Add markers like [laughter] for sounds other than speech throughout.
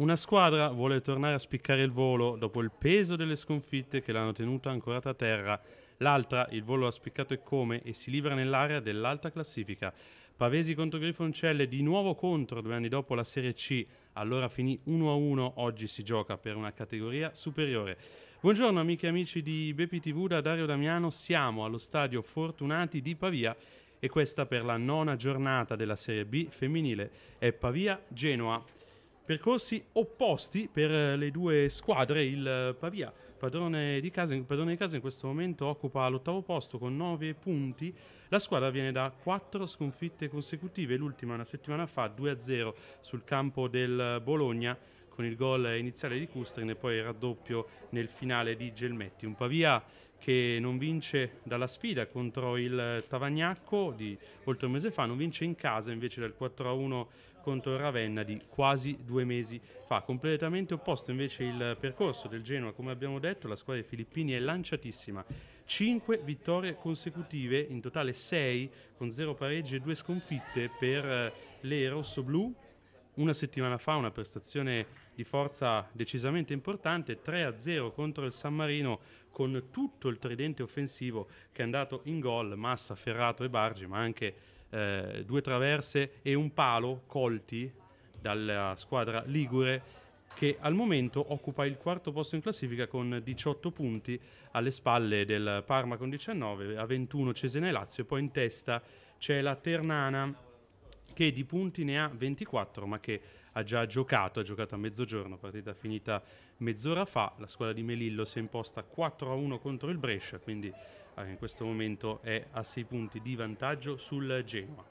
Una squadra vuole tornare a spiccare il volo dopo il peso delle sconfitte che l'hanno tenuta ancorata a terra. L'altra, il volo ha spiccato e come, e si libera nell'area dell'alta classifica. Pavesi contro Grifoncelle, di nuovo contro due anni dopo la Serie C, allora finì 1-1, oggi si gioca per una categoria superiore. Buongiorno amiche e amici di Bepi TV, da Dario Damiano, siamo allo stadio Fortunati di Pavia e questa per la nona giornata della Serie B femminile è Pavia-Genoa percorsi opposti per eh, le due squadre. Il eh, Pavia, padrone di casa, padrone di casa in questo momento occupa l'ottavo posto con 9 punti. La squadra viene da 4 sconfitte consecutive, l'ultima una settimana fa 2-0 sul campo del Bologna con il gol iniziale di Kustrin e poi il raddoppio nel finale di Gelmetti. Un Pavia che non vince dalla sfida contro il Tavagnacco di oltre un mese fa, non vince in casa invece dal 4-1 contro il Ravenna di quasi due mesi fa. Completamente opposto invece il percorso del Genoa, come abbiamo detto, la squadra dei Filippini è lanciatissima. 5 vittorie consecutive, in totale 6, con 0 pareggi e 2 sconfitte per eh, le rossoblù. Una settimana fa una prestazione di forza decisamente importante, 3-0 contro il San Marino con tutto il tridente offensivo che è andato in gol, Massa, Ferrato e Bargi, ma anche eh, due traverse e un palo colti dalla squadra Ligure che al momento occupa il quarto posto in classifica con 18 punti alle spalle del Parma con 19, a 21 Cesena e Lazio e poi in testa c'è la Ternana che di punti ne ha 24 ma che ha già giocato, ha giocato a mezzogiorno, partita finita mezz'ora fa, la squadra di Melillo si è imposta 4-1 contro il Brescia, quindi eh, in questo momento è a 6 punti di vantaggio sul Genoa.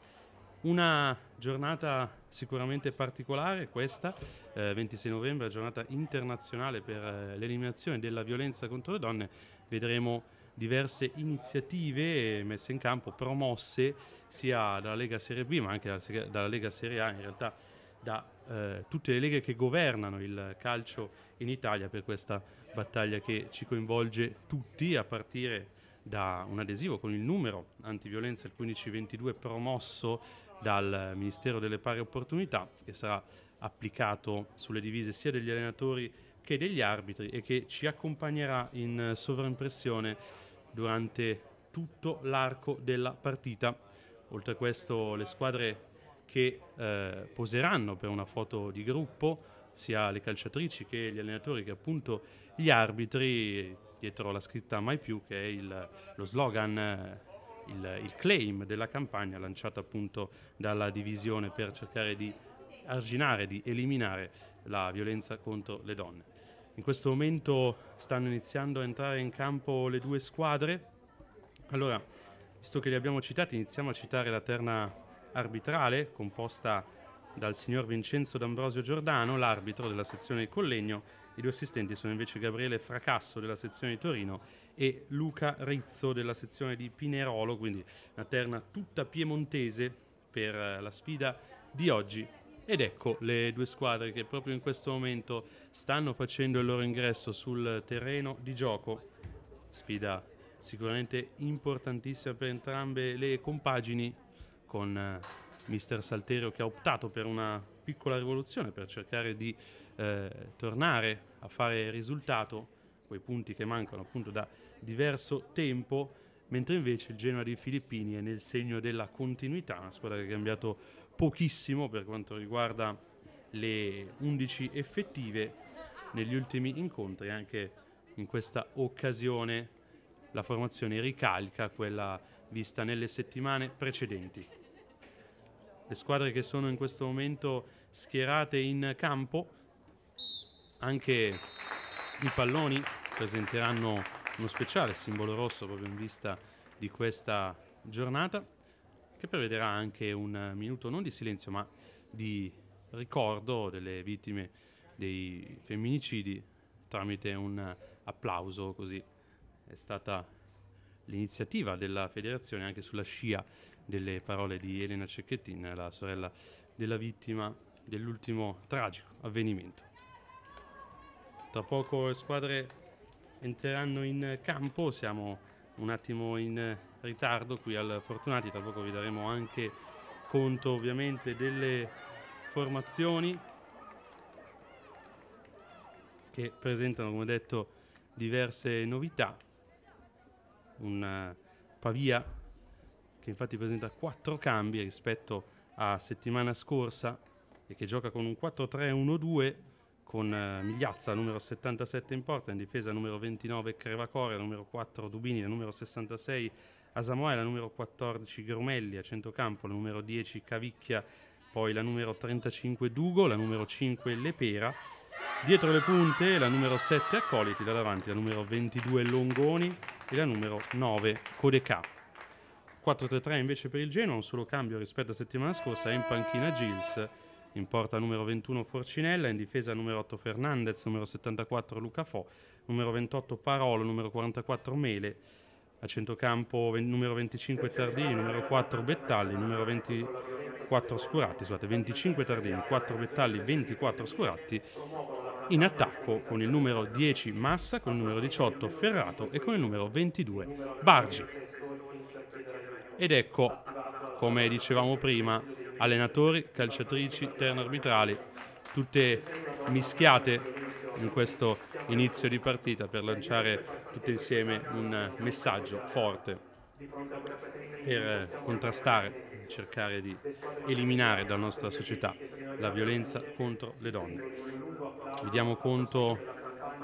Una giornata sicuramente particolare questa, eh, 26 novembre, giornata internazionale per eh, l'eliminazione della violenza contro le donne, vedremo diverse iniziative messe in campo, promosse sia dalla Lega Serie B ma anche dalla, dalla Lega Serie A in realtà da eh, tutte le leghe che governano il calcio in Italia per questa battaglia che ci coinvolge tutti a partire da un adesivo con il numero antiviolenza il 1522 promosso dal Ministero delle Pari Opportunità che sarà applicato sulle divise sia degli allenatori che degli arbitri e che ci accompagnerà in sovraimpressione durante tutto l'arco della partita. Oltre a questo le squadre che eh, poseranno per una foto di gruppo, sia le calciatrici che gli allenatori che appunto gli arbitri, dietro la scritta Mai più che è il, lo slogan, eh, il, il claim della campagna lanciata appunto dalla divisione per cercare di arginare, di eliminare la violenza contro le donne. In questo momento stanno iniziando a entrare in campo le due squadre. Allora, visto che li abbiamo citati, iniziamo a citare la terna arbitrale composta dal signor Vincenzo D'Ambrosio Giordano, l'arbitro della sezione di Collegno. I due assistenti sono invece Gabriele Fracasso della sezione di Torino e Luca Rizzo della sezione di Pinerolo, quindi una terna tutta piemontese per eh, la sfida di oggi. Ed ecco le due squadre che proprio in questo momento stanno facendo il loro ingresso sul terreno di gioco. Sfida sicuramente importantissima per entrambe le compagini con eh, mister Salterio che ha optato per una piccola rivoluzione per cercare di eh, tornare a fare risultato, quei punti che mancano appunto da diverso tempo, mentre invece il Genoa dei Filippini è nel segno della continuità, una squadra che ha cambiato pochissimo per quanto riguarda le 11 effettive negli ultimi incontri, anche in questa occasione la formazione ricalca quella vista nelle settimane precedenti le squadre che sono in questo momento schierate in campo. Anche i palloni presenteranno uno speciale simbolo rosso proprio in vista di questa giornata che prevederà anche un minuto non di silenzio ma di ricordo delle vittime dei femminicidi tramite un applauso così è stata l'iniziativa della federazione anche sulla scia delle parole di Elena Cecchettin, la sorella della vittima dell'ultimo tragico avvenimento. Tra poco le squadre entreranno in campo, siamo un attimo in ritardo qui al Fortunati, tra poco vi daremo anche conto ovviamente delle formazioni che presentano come detto diverse novità. Un Pavia che infatti presenta quattro cambi rispetto a settimana scorsa e che gioca con un 4-3-1-2 con eh, Migliazza numero 77 in porta, in difesa numero 29 Crevacore, numero 4 Dubini, numero 66 Asamoa la numero 14 Gromelli a centrocampo, la numero 10 Cavicchia, poi la numero 35 Dugo, la numero 5 Lepera, dietro le punte la numero 7 Accoliti, da davanti la numero 22 Longoni e la numero 9 Codeca. 4-3-3 invece per il Genoa, un solo cambio rispetto alla settimana scorsa, è in panchina Gils, in porta numero 21 Forcinella, in difesa numero 8 Fernandez, numero 74 Luca Fo, numero 28 Parolo, numero 44 Mele, a centrocampo numero 25 Tardini, numero 4 Bettalli, numero 24 Scuratti, scusate, 25 Tardini, 4 Bettalli, 24 Scuratti, in attacco con il numero 10 Massa, con il numero 18 Ferrato e con il numero 22 Bargi. Ed ecco, come dicevamo prima, allenatori, calciatrici, terno arbitrali, tutte mischiate in questo inizio di partita per lanciare tutte insieme un messaggio forte per contrastare, cercare di eliminare dalla nostra società la violenza contro le donne. Vi diamo conto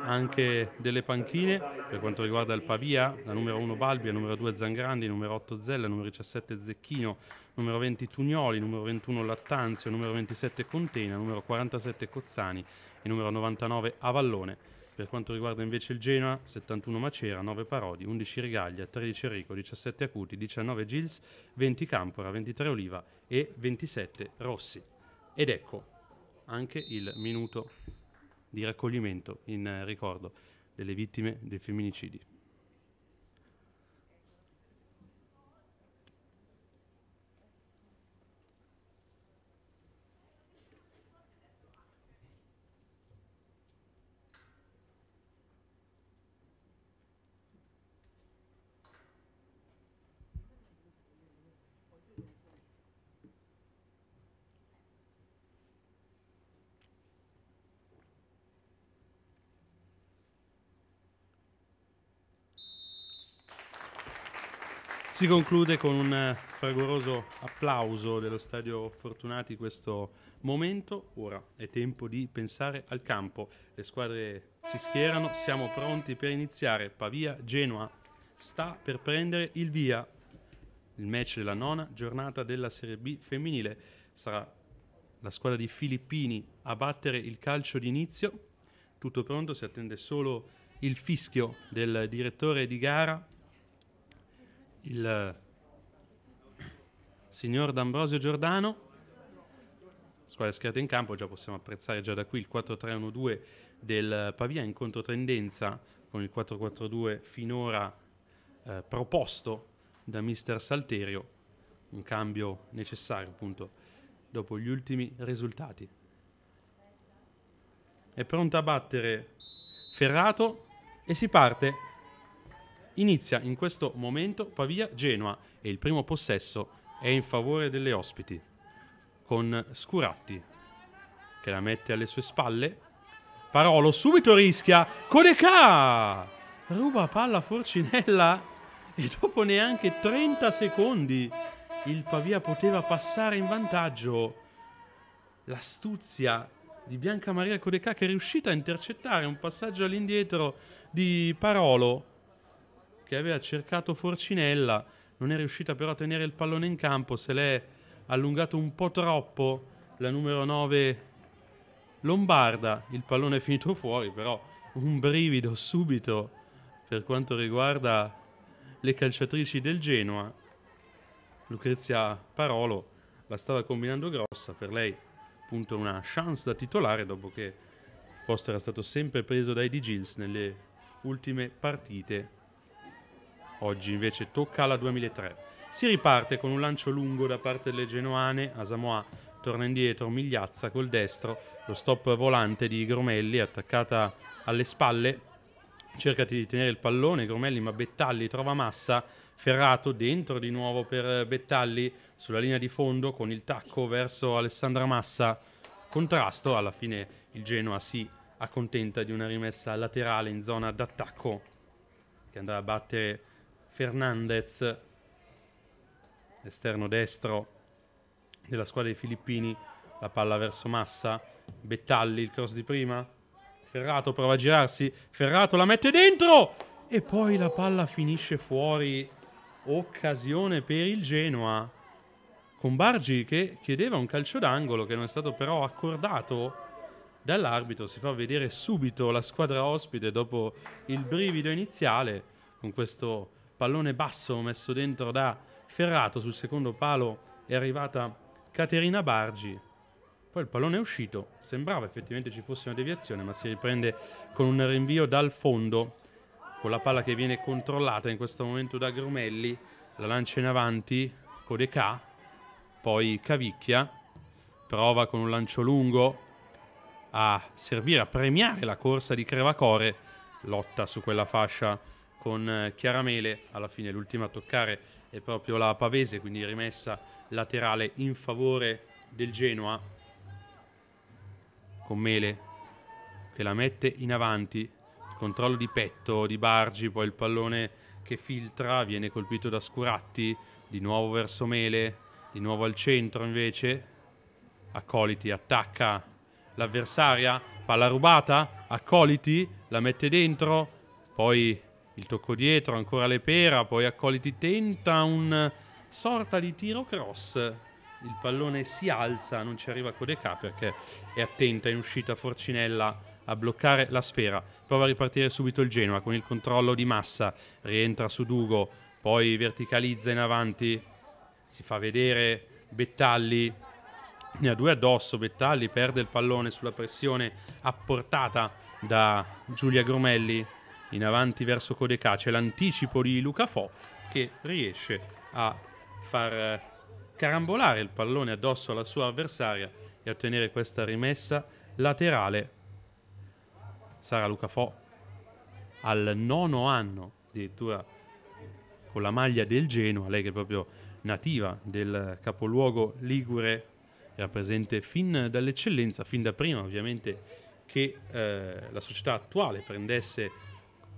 anche delle panchine per quanto riguarda il Pavia, la numero 1 Balbi, la numero 2 Zangrandi, numero 8 Zella, numero 17 Zecchino, numero 20 Tugnoli, numero 21 Lattanzio, numero 27 Contena, numero 47 Cozzani e numero 99 Avallone. Per quanto riguarda invece il Genoa, 71 Macera, 9 Parodi, 11 Rigaglia, 13 Rico, 17 Acuti, 19 Gils, 20 Campora, 23 Oliva e 27 Rossi. Ed ecco anche il minuto di raccoglimento in eh, ricordo delle vittime dei femminicidi. Si conclude con un eh, fragoroso applauso dello stadio Fortunati questo momento. Ora è tempo di pensare al campo. Le squadre si schierano, siamo pronti per iniziare. Pavia Genoa sta per prendere il via. Il match della nona giornata della Serie B femminile sarà la squadra di Filippini a battere il calcio d'inizio. Tutto pronto, si attende solo il fischio del direttore di gara il eh, signor D'Ambrosio Giordano, squadra schierata in campo, già possiamo apprezzare già da qui il 4-3-1-2 del Pavia in controtendenza con il 4-4-2 finora eh, proposto da mister Salterio, un cambio necessario appunto dopo gli ultimi risultati. È pronta a battere Ferrato e si parte Inizia in questo momento Pavia-Genoa e il primo possesso è in favore delle ospiti, con Scuratti che la mette alle sue spalle. Parolo subito rischia, Codeca! Ruba palla Forcinella e dopo neanche 30 secondi il Pavia poteva passare in vantaggio. L'astuzia di Bianca Maria Codeca che è riuscita a intercettare un passaggio all'indietro di Parolo che aveva cercato Forcinella, non è riuscita però a tenere il pallone in campo, se l'è allungato un po' troppo la numero 9 Lombarda, il pallone è finito fuori, però un brivido subito per quanto riguarda le calciatrici del Genoa. Lucrezia Parolo la stava combinando grossa, per lei appunto una chance da titolare dopo che il posto era stato sempre preso dai Di Gils nelle ultime partite Oggi invece tocca alla 2003. Si riparte con un lancio lungo da parte delle genoane, Asamoa torna indietro, Migliazza col destro, lo stop volante di Gromelli attaccata alle spalle, cerca di tenere il pallone Gromelli ma Bettalli trova Massa, Ferrato dentro di nuovo per Bettalli sulla linea di fondo con il tacco verso Alessandra Massa, contrasto, alla fine il Genoa si accontenta di una rimessa laterale in zona d'attacco che andrà a battere Fernandez, esterno destro della squadra dei Filippini, la palla verso Massa, Bettalli, il cross di prima, Ferrato prova a girarsi, Ferrato la mette dentro! E poi la palla finisce fuori. Occasione per il Genoa. Con Bargi che chiedeva un calcio d'angolo che non è stato però accordato dall'arbitro. Si fa vedere subito la squadra ospite dopo il brivido iniziale con questo pallone basso messo dentro da Ferrato sul secondo palo è arrivata Caterina Bargi poi il pallone è uscito sembrava effettivamente ci fosse una deviazione ma si riprende con un rinvio dal fondo con la palla che viene controllata in questo momento da Grumelli la lancia in avanti Codeca poi Cavicchia prova con un lancio lungo a servire a premiare la corsa di Crevacore lotta su quella fascia con eh, Chiaramele, alla fine l'ultima a toccare è proprio la Pavese, quindi rimessa laterale in favore del Genoa, con Mele che la mette in avanti, il controllo di petto di Bargi, poi il pallone che filtra, viene colpito da Scuratti, di nuovo verso Mele, di nuovo al centro invece, Accoliti attacca l'avversaria, palla rubata, Accoliti la mette dentro, poi il tocco dietro, ancora le pera, poi Accoliti tenta un sorta di tiro cross. Il pallone si alza, non ci arriva Codeca perché è attenta in uscita Forcinella a bloccare la sfera. Prova a ripartire subito il Genoa con il controllo di massa. Rientra su Dugo, poi verticalizza in avanti. Si fa vedere Bettalli. Ne ha due addosso. Bettalli perde il pallone sulla pressione apportata da Giulia Gromelli in avanti verso Codeca. C'è l'anticipo di Luca Fo che riesce a far eh, carambolare il pallone addosso alla sua avversaria e ottenere questa rimessa laterale. Sara Luca Fo al nono anno, addirittura con la maglia del Genoa, lei che è proprio nativa del capoluogo Ligure, era presente fin dall'eccellenza, fin da prima ovviamente che eh, la società attuale prendesse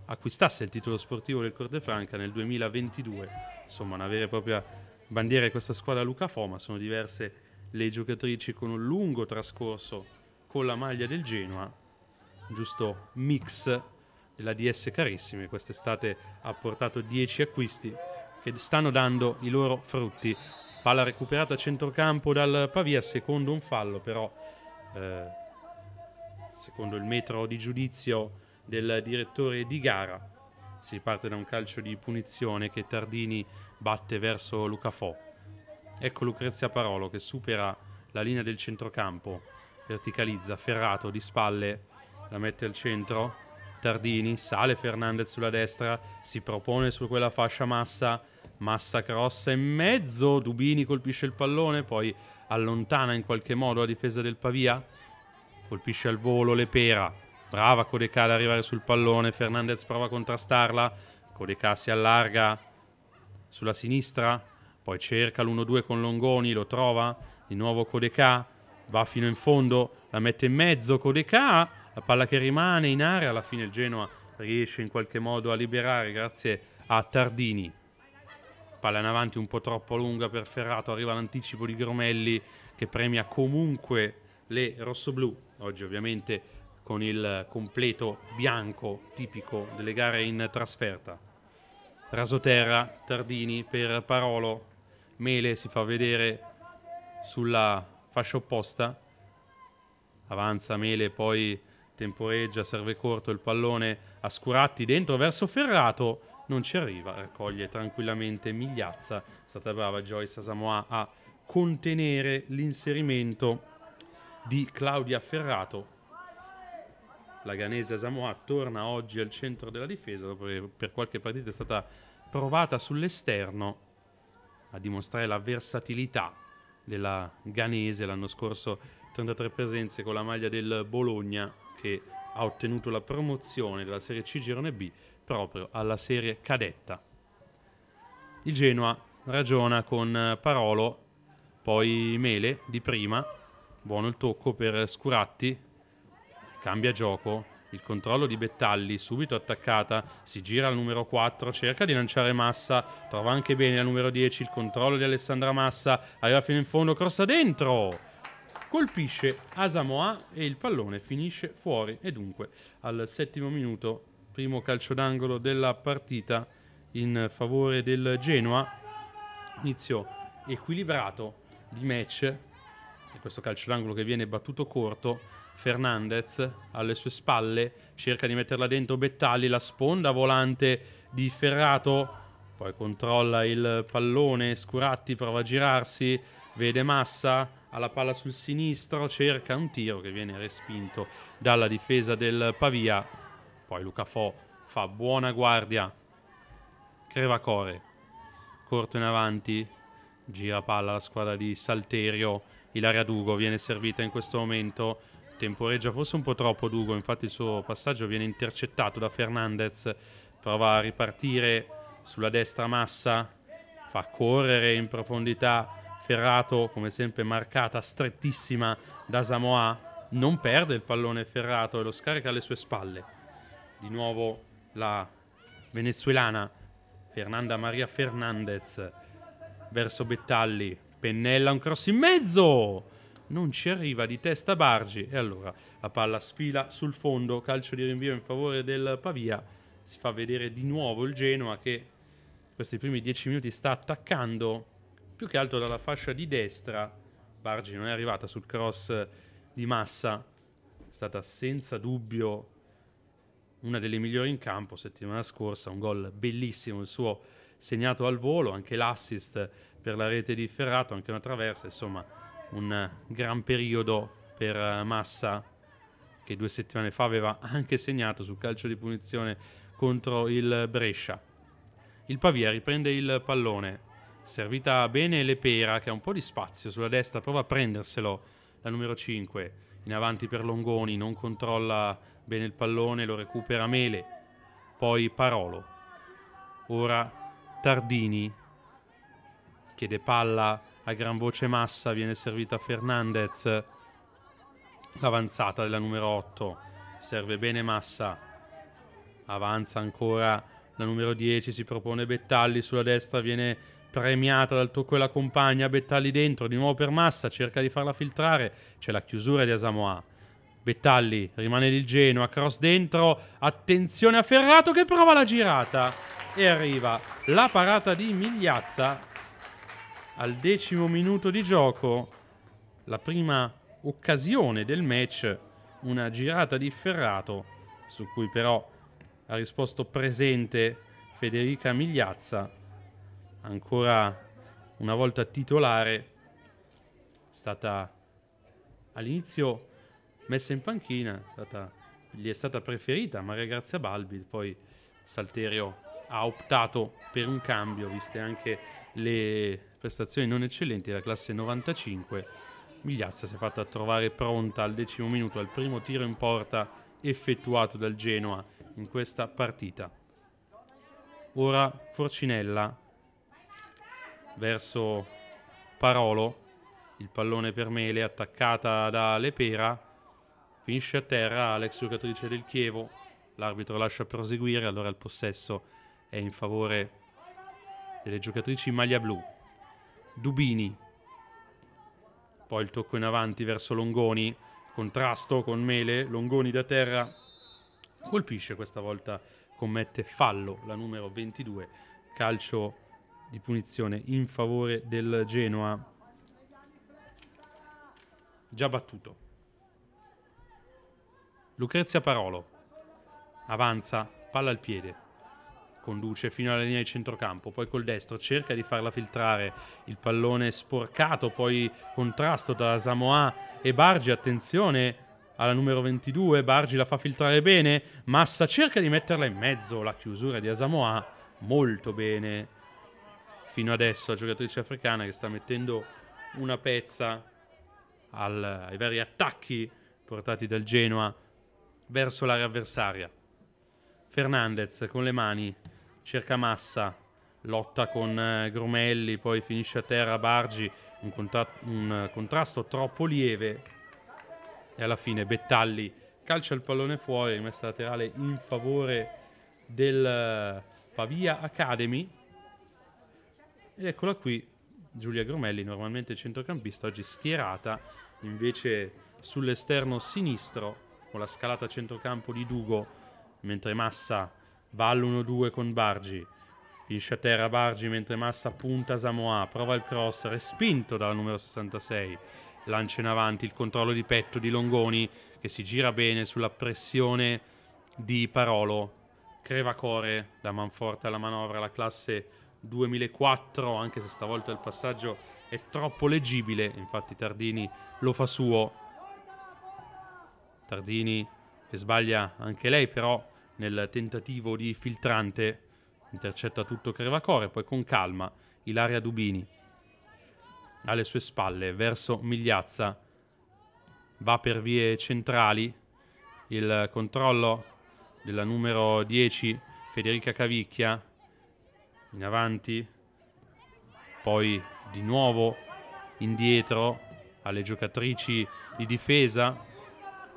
acquistasse il titolo sportivo del Cordefranca nel 2022. Insomma, una vera e propria bandiera di questa squadra Luca Foma. Sono diverse le giocatrici con un lungo trascorso con la maglia del Genoa, giusto mix della DS Carissime. Quest'estate ha portato 10 acquisti che stanno dando i loro frutti. Palla recuperata a centrocampo dal Pavia, secondo un fallo però, eh, secondo il metro di giudizio del direttore di gara. Si parte da un calcio di punizione che Tardini batte verso Luca Lucafò. Ecco Lucrezia Parolo che supera la linea del centrocampo, verticalizza, ferrato di spalle, la mette al centro. Tardini, sale Fernandez sulla destra, si propone su quella fascia massa, massa crossa in mezzo, Dubini colpisce il pallone, poi allontana in qualche modo la difesa del Pavia, colpisce al volo Lepera, Brava Codeca ad arrivare sul pallone. Fernandez prova a contrastarla. Codeca si allarga sulla sinistra. Poi cerca l'1-2 con Longoni. Lo trova. Di nuovo Codeca Va fino in fondo. La mette in mezzo Codeca, La palla che rimane in area. Alla fine il Genoa riesce in qualche modo a liberare grazie a Tardini. Palla in avanti un po' troppo lunga per Ferrato. Arriva l'anticipo di Gromelli che premia comunque le rossoblù. Oggi ovviamente con il completo bianco tipico delle gare in trasferta. Rasoterra, Tardini per Parolo, Mele si fa vedere sulla fascia opposta, avanza Mele, poi temporeggia, serve corto il pallone a Scuratti dentro verso Ferrato, non ci arriva, raccoglie tranquillamente Migliazza, è stata brava Joyce Samoa a contenere l'inserimento di Claudia Ferrato la Ganese Samoa torna oggi al centro della difesa dopo che per qualche partita è stata provata sull'esterno a dimostrare la versatilità della Ganese l'anno scorso 33 presenze con la maglia del Bologna che ha ottenuto la promozione della Serie C Girone B proprio alla Serie Cadetta. Il Genoa ragiona con Parolo, poi Mele di prima, buono il tocco per Scuratti, Cambia gioco. Il controllo di Bettalli, subito attaccata, si gira al numero 4, cerca di lanciare Massa, trova anche bene al numero 10, il controllo di Alessandra Massa, arriva fino in fondo, crossa dentro! Colpisce Asamoa e il pallone finisce fuori e dunque al settimo minuto, primo calcio d'angolo della partita in favore del Genoa, inizio equilibrato di match, e questo calcio d'angolo che viene battuto corto, Fernandez alle sue spalle, cerca di metterla dentro Bettali, la sponda volante di Ferrato, poi controlla il pallone, Scuratti prova a girarsi, vede Massa, ha la palla sul sinistro, cerca un tiro che viene respinto dalla difesa del Pavia, poi Luca Fo fa buona guardia, Crevacore, corto in avanti, gira palla la squadra di Salterio, Ilaria Dugo viene servita in questo momento temporeggia forse un po' troppo Dugo, infatti il suo passaggio viene intercettato da Fernandez, prova a ripartire sulla destra Massa, fa correre in profondità Ferrato, come sempre marcata strettissima da Samoa, non perde il pallone Ferrato e lo scarica alle sue spalle. Di nuovo la venezuelana Fernanda Maria Fernandez verso Bettalli, pennella un cross in mezzo! non ci arriva di testa Bargi e allora la palla sfila sul fondo, calcio di rinvio in favore del Pavia, si fa vedere di nuovo il Genoa che questi primi dieci minuti sta attaccando più che altro dalla fascia di destra, Bargi non è arrivata sul cross di Massa, è stata senza dubbio una delle migliori in campo settimana scorsa, un gol bellissimo il suo segnato al volo, anche l'assist per la rete di Ferrato, anche una traversa, insomma un gran periodo per eh, Massa che due settimane fa aveva [laughs] anche segnato sul calcio di punizione contro il Brescia. Il Pavia riprende il pallone, servita bene Lepera che ha un po' di spazio sulla destra, prova a prenderselo, la numero 5, in avanti per Longoni, non controlla bene il pallone, lo recupera Mele, poi Parolo. Ora Tardini chiede palla a gran voce Massa viene servita Fernandez l'avanzata della numero 8 serve bene Massa avanza ancora la numero 10 si propone Bettalli sulla destra viene premiata dal tocco della compagna Bettalli dentro di nuovo per Massa cerca di farla filtrare c'è la chiusura di Asamoa Bettalli rimane il Genoa cross dentro attenzione a Ferrato che prova la girata e arriva la parata di Migliazza al decimo minuto di gioco, la prima occasione del match, una girata di Ferrato, su cui però ha risposto presente Federica Migliazza, ancora una volta titolare, stata all'inizio messa in panchina, stata, gli è stata preferita Maria Grazia Balbi, poi Salterio ha optato per un cambio, viste anche le prestazioni non eccellenti, la classe 95. Migliazza si è fatta trovare pronta al decimo minuto, al primo tiro in porta effettuato dal Genoa in questa partita. Ora Forcinella verso Parolo, il pallone per Mele attaccata da Lepera, finisce a terra l'ex giocatrice del Chievo, l'arbitro lascia proseguire, allora il possesso è in favore delle giocatrici in maglia blu. Dubini. Poi il tocco in avanti verso Longoni, contrasto con Mele, Longoni da terra colpisce questa volta, commette fallo la numero 22, calcio di punizione in favore del Genoa già battuto. Lucrezia Parolo avanza, palla al piede, conduce fino alla linea di centrocampo, poi col destro cerca di farla filtrare, il pallone sporcato, poi contrasto da Samoa e Bargi, attenzione alla numero 22, Bargi la fa filtrare bene, Massa cerca di metterla in mezzo, la chiusura di Asamoa molto bene fino adesso la giocatrice africana che sta mettendo una pezza al, ai vari attacchi portati dal Genoa verso l'area avversaria. Fernandez con le mani cerca Massa, lotta con eh, Grumelli, poi finisce a terra Bargi, un, contra- un eh, contrasto troppo lieve e alla fine Bettalli calcia il pallone fuori, rimessa laterale in favore del eh, Pavia Academy. Ed eccola qui Giulia Gromelli, normalmente centrocampista, oggi schierata invece sull'esterno sinistro con la scalata centrocampo di Dugo, mentre Massa va all'1-2 con Bargi, finisce a terra Bargi mentre Massa punta Samoa, prova il cross, respinto dalla numero 66, lancia in avanti il controllo di petto di Longoni che si gira bene sulla pressione di Parolo, crevacore da Manforte alla manovra, la classe 2004, anche se stavolta il passaggio è troppo leggibile, infatti Tardini lo fa suo. Tardini che sbaglia anche lei, però nel tentativo di filtrante intercetta tutto Crevacore, poi con calma Ilaria Dubini alle sue spalle verso Migliazza, va per vie centrali, il controllo della numero 10 Federica Cavicchia in avanti, poi di nuovo indietro alle giocatrici di difesa.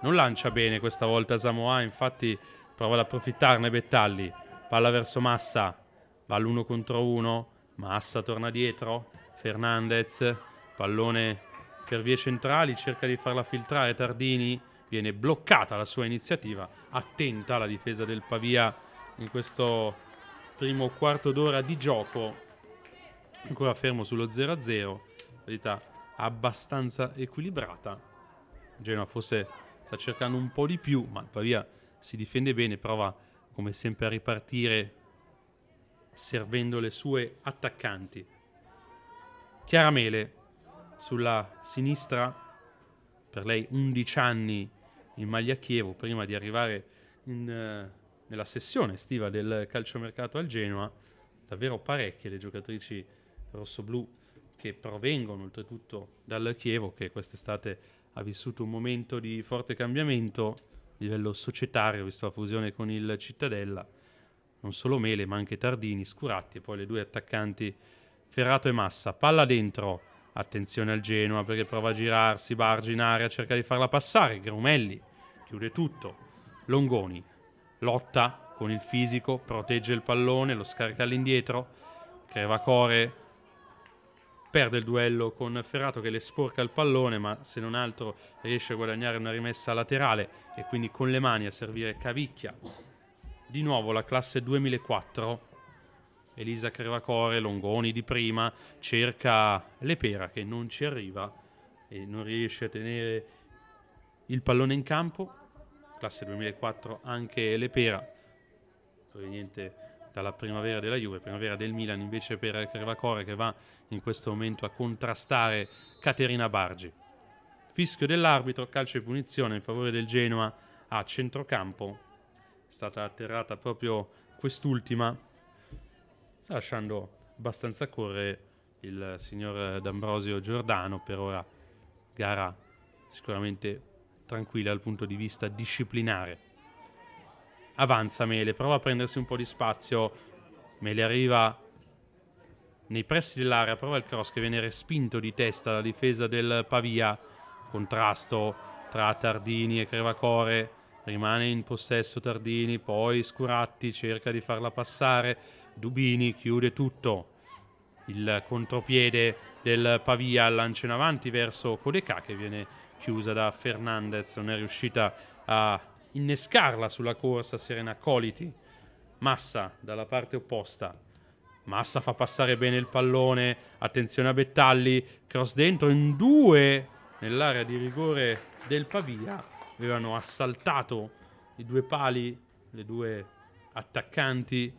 Non lancia bene questa volta Samoa, infatti prova ad approfittarne Bettalli, palla verso Massa, va l'uno contro uno, Massa torna dietro, Fernandez, pallone per vie centrali, cerca di farla filtrare Tardini, viene bloccata la sua iniziativa, attenta la difesa del Pavia in questo primo quarto d'ora di gioco, ancora fermo sullo 0-0, partita abbastanza equilibrata, Genoa forse sta cercando un po' di più, ma il Pavia si difende bene, prova come sempre a ripartire servendo le sue attaccanti. Chiaramele sulla sinistra, per lei 11 anni in maglia Chievo, prima di arrivare in, eh, nella sessione estiva del calciomercato al Genoa, davvero parecchie le giocatrici rossoblù che provengono oltretutto dal Chievo, che quest'estate ha vissuto un momento di forte cambiamento livello societario, visto la fusione con il Cittadella, non solo Mele ma anche Tardini, Scuratti e poi le due attaccanti Ferrato e Massa. Palla dentro, attenzione al Genoa perché prova a girarsi, Bargi in area, cerca di farla passare, Grumelli chiude tutto, Longoni lotta con il fisico, protegge il pallone, lo scarica all'indietro, Crevacore perde il duello con Ferrato che le sporca il pallone, ma se non altro riesce a guadagnare una rimessa laterale e quindi con le mani a servire Cavicchia. Di nuovo la classe 2004. Elisa Crevacore, Longoni di prima, cerca Lepera che non ci arriva e non riesce a tenere il pallone in campo. Classe 2004 anche Lepera. Proveniente dalla primavera della Juve, primavera del Milan invece per Crevacore che va in questo momento a contrastare Caterina Bargi. Fischio dell'arbitro, calcio e punizione in favore del Genoa a centrocampo. È stata atterrata proprio quest'ultima. Sta lasciando abbastanza correre il signor D'Ambrosio Giordano per ora gara sicuramente tranquilla dal punto di vista disciplinare avanza Mele, prova a prendersi un po' di spazio, Mele arriva nei pressi dell'area, prova il cross che viene respinto di testa dalla difesa del Pavia, contrasto tra Tardini e Crevacore, rimane in possesso Tardini, poi Scuratti cerca di farla passare, Dubini chiude tutto, il contropiede del Pavia lancia in avanti verso Codeca che viene chiusa da Fernandez, non è riuscita a innescarla sulla corsa Serena Coliti. Massa dalla parte opposta. Massa fa passare bene il pallone. Attenzione a Bettalli. Cross dentro in due nell'area di rigore del Pavia. Avevano assaltato i due pali, le due attaccanti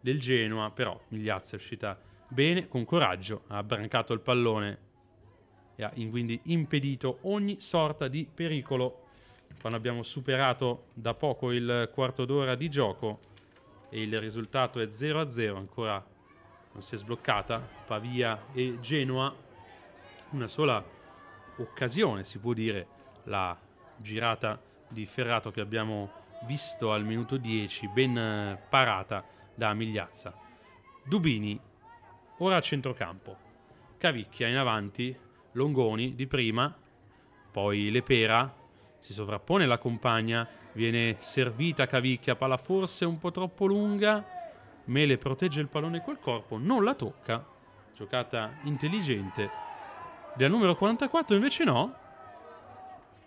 del Genoa. Però Migliazza è uscita bene, con coraggio. Ha abbrancato il pallone e ha quindi impedito ogni sorta di pericolo quando abbiamo superato da poco il quarto d'ora di gioco e il risultato è 0-0, ancora non si è sbloccata Pavia e Genoa, una sola occasione si può dire la girata di Ferrato che abbiamo visto al minuto 10, ben parata da Migliazza. Dubini ora a centrocampo, Cavicchia in avanti, Longoni di prima, poi Lepera, si sovrappone la compagna, viene servita cavicchia, palla forse un po' troppo lunga, Mele protegge il pallone col corpo, non la tocca, giocata intelligente, del numero 44 invece no,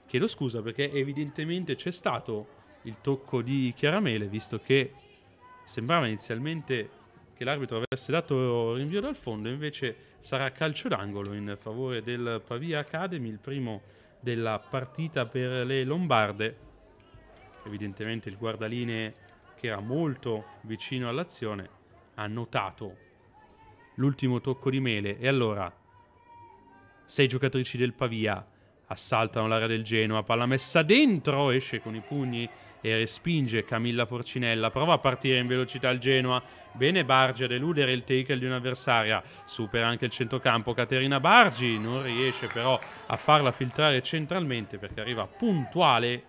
chiedo scusa perché evidentemente c'è stato il tocco di Chiaramele, visto che sembrava inizialmente che l'arbitro avesse dato rinvio dal fondo, invece sarà calcio d'angolo in favore del Pavia Academy, il primo della partita per le Lombarde. Evidentemente il guardaline che era molto vicino all'azione ha notato l'ultimo tocco di mele e allora sei giocatrici del Pavia assaltano l'area del Genoa, palla messa dentro, esce con i pugni e respinge Camilla Forcinella, prova a partire in velocità il Genoa, bene Bargi a deludere il tackle di un'avversaria, supera anche il centrocampo Caterina Bargi, non riesce però a farla filtrare centralmente perché arriva puntuale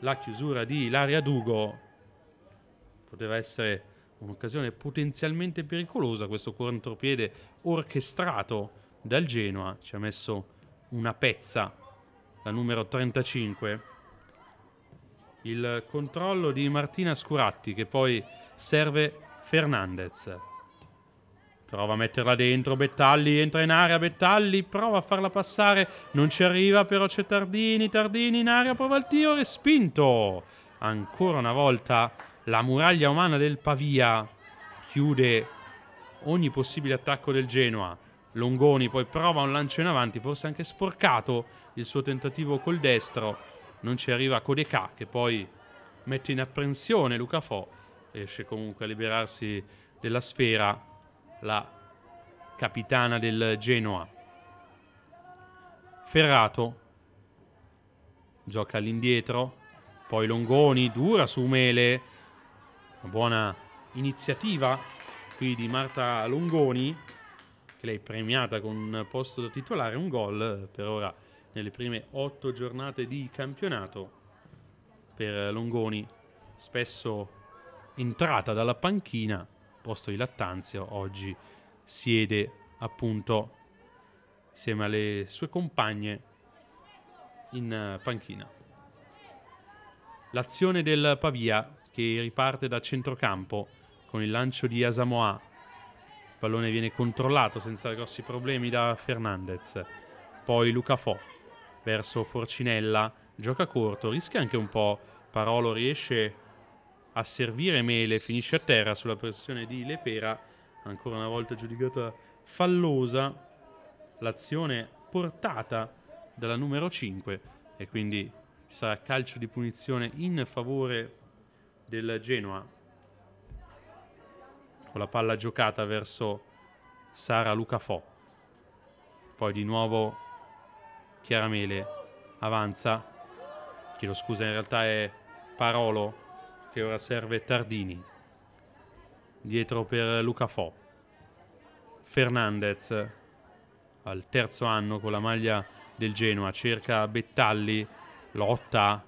la chiusura di Ilaria Dugo, poteva essere un'occasione potenzialmente pericolosa questo contropiede orchestrato dal Genoa, ci ha messo una pezza, la numero 35. Il controllo di Martina Scuratti che poi serve Fernandez. Prova a metterla dentro, Bettalli entra in area, Bettalli prova a farla passare, non ci arriva però c'è Tardini, Tardini in area, prova il tiro, respinto! Ancora una volta la muraglia umana del Pavia chiude ogni possibile attacco del Genoa. Longoni poi prova un lancio in avanti, forse anche sporcato il suo tentativo col destro. Non ci arriva Kodeka che poi mette in apprensione Luca Fo. Riesce comunque a liberarsi della sfera la capitana del Genoa. Ferrato gioca all'indietro, poi Longoni dura su Mele. Una buona iniziativa qui di Marta Longoni che lei è premiata con un posto da titolare, un gol per ora nelle prime otto giornate di campionato per Longoni, spesso entrata dalla panchina, posto di Lattanzio, oggi siede appunto insieme alle sue compagne in panchina. L'azione del Pavia che riparte da centrocampo con il lancio di Asamoah il pallone viene controllato senza grossi problemi da Fernandez. Poi Luca Fo verso Forcinella, gioca corto, rischia anche un po'. Parolo riesce a servire Mele, finisce a terra sulla pressione di Lepera, ancora una volta giudicata fallosa. L'azione portata dalla numero 5 e quindi ci sarà calcio di punizione in favore del Genoa con la palla giocata verso Sara Lucafò. Poi di nuovo Chiaramele avanza. Chiedo scusa, in realtà è Parolo che ora serve Tardini. Dietro per Lucafò. Fernandez al terzo anno con la maglia del Genoa cerca Bettalli, lotta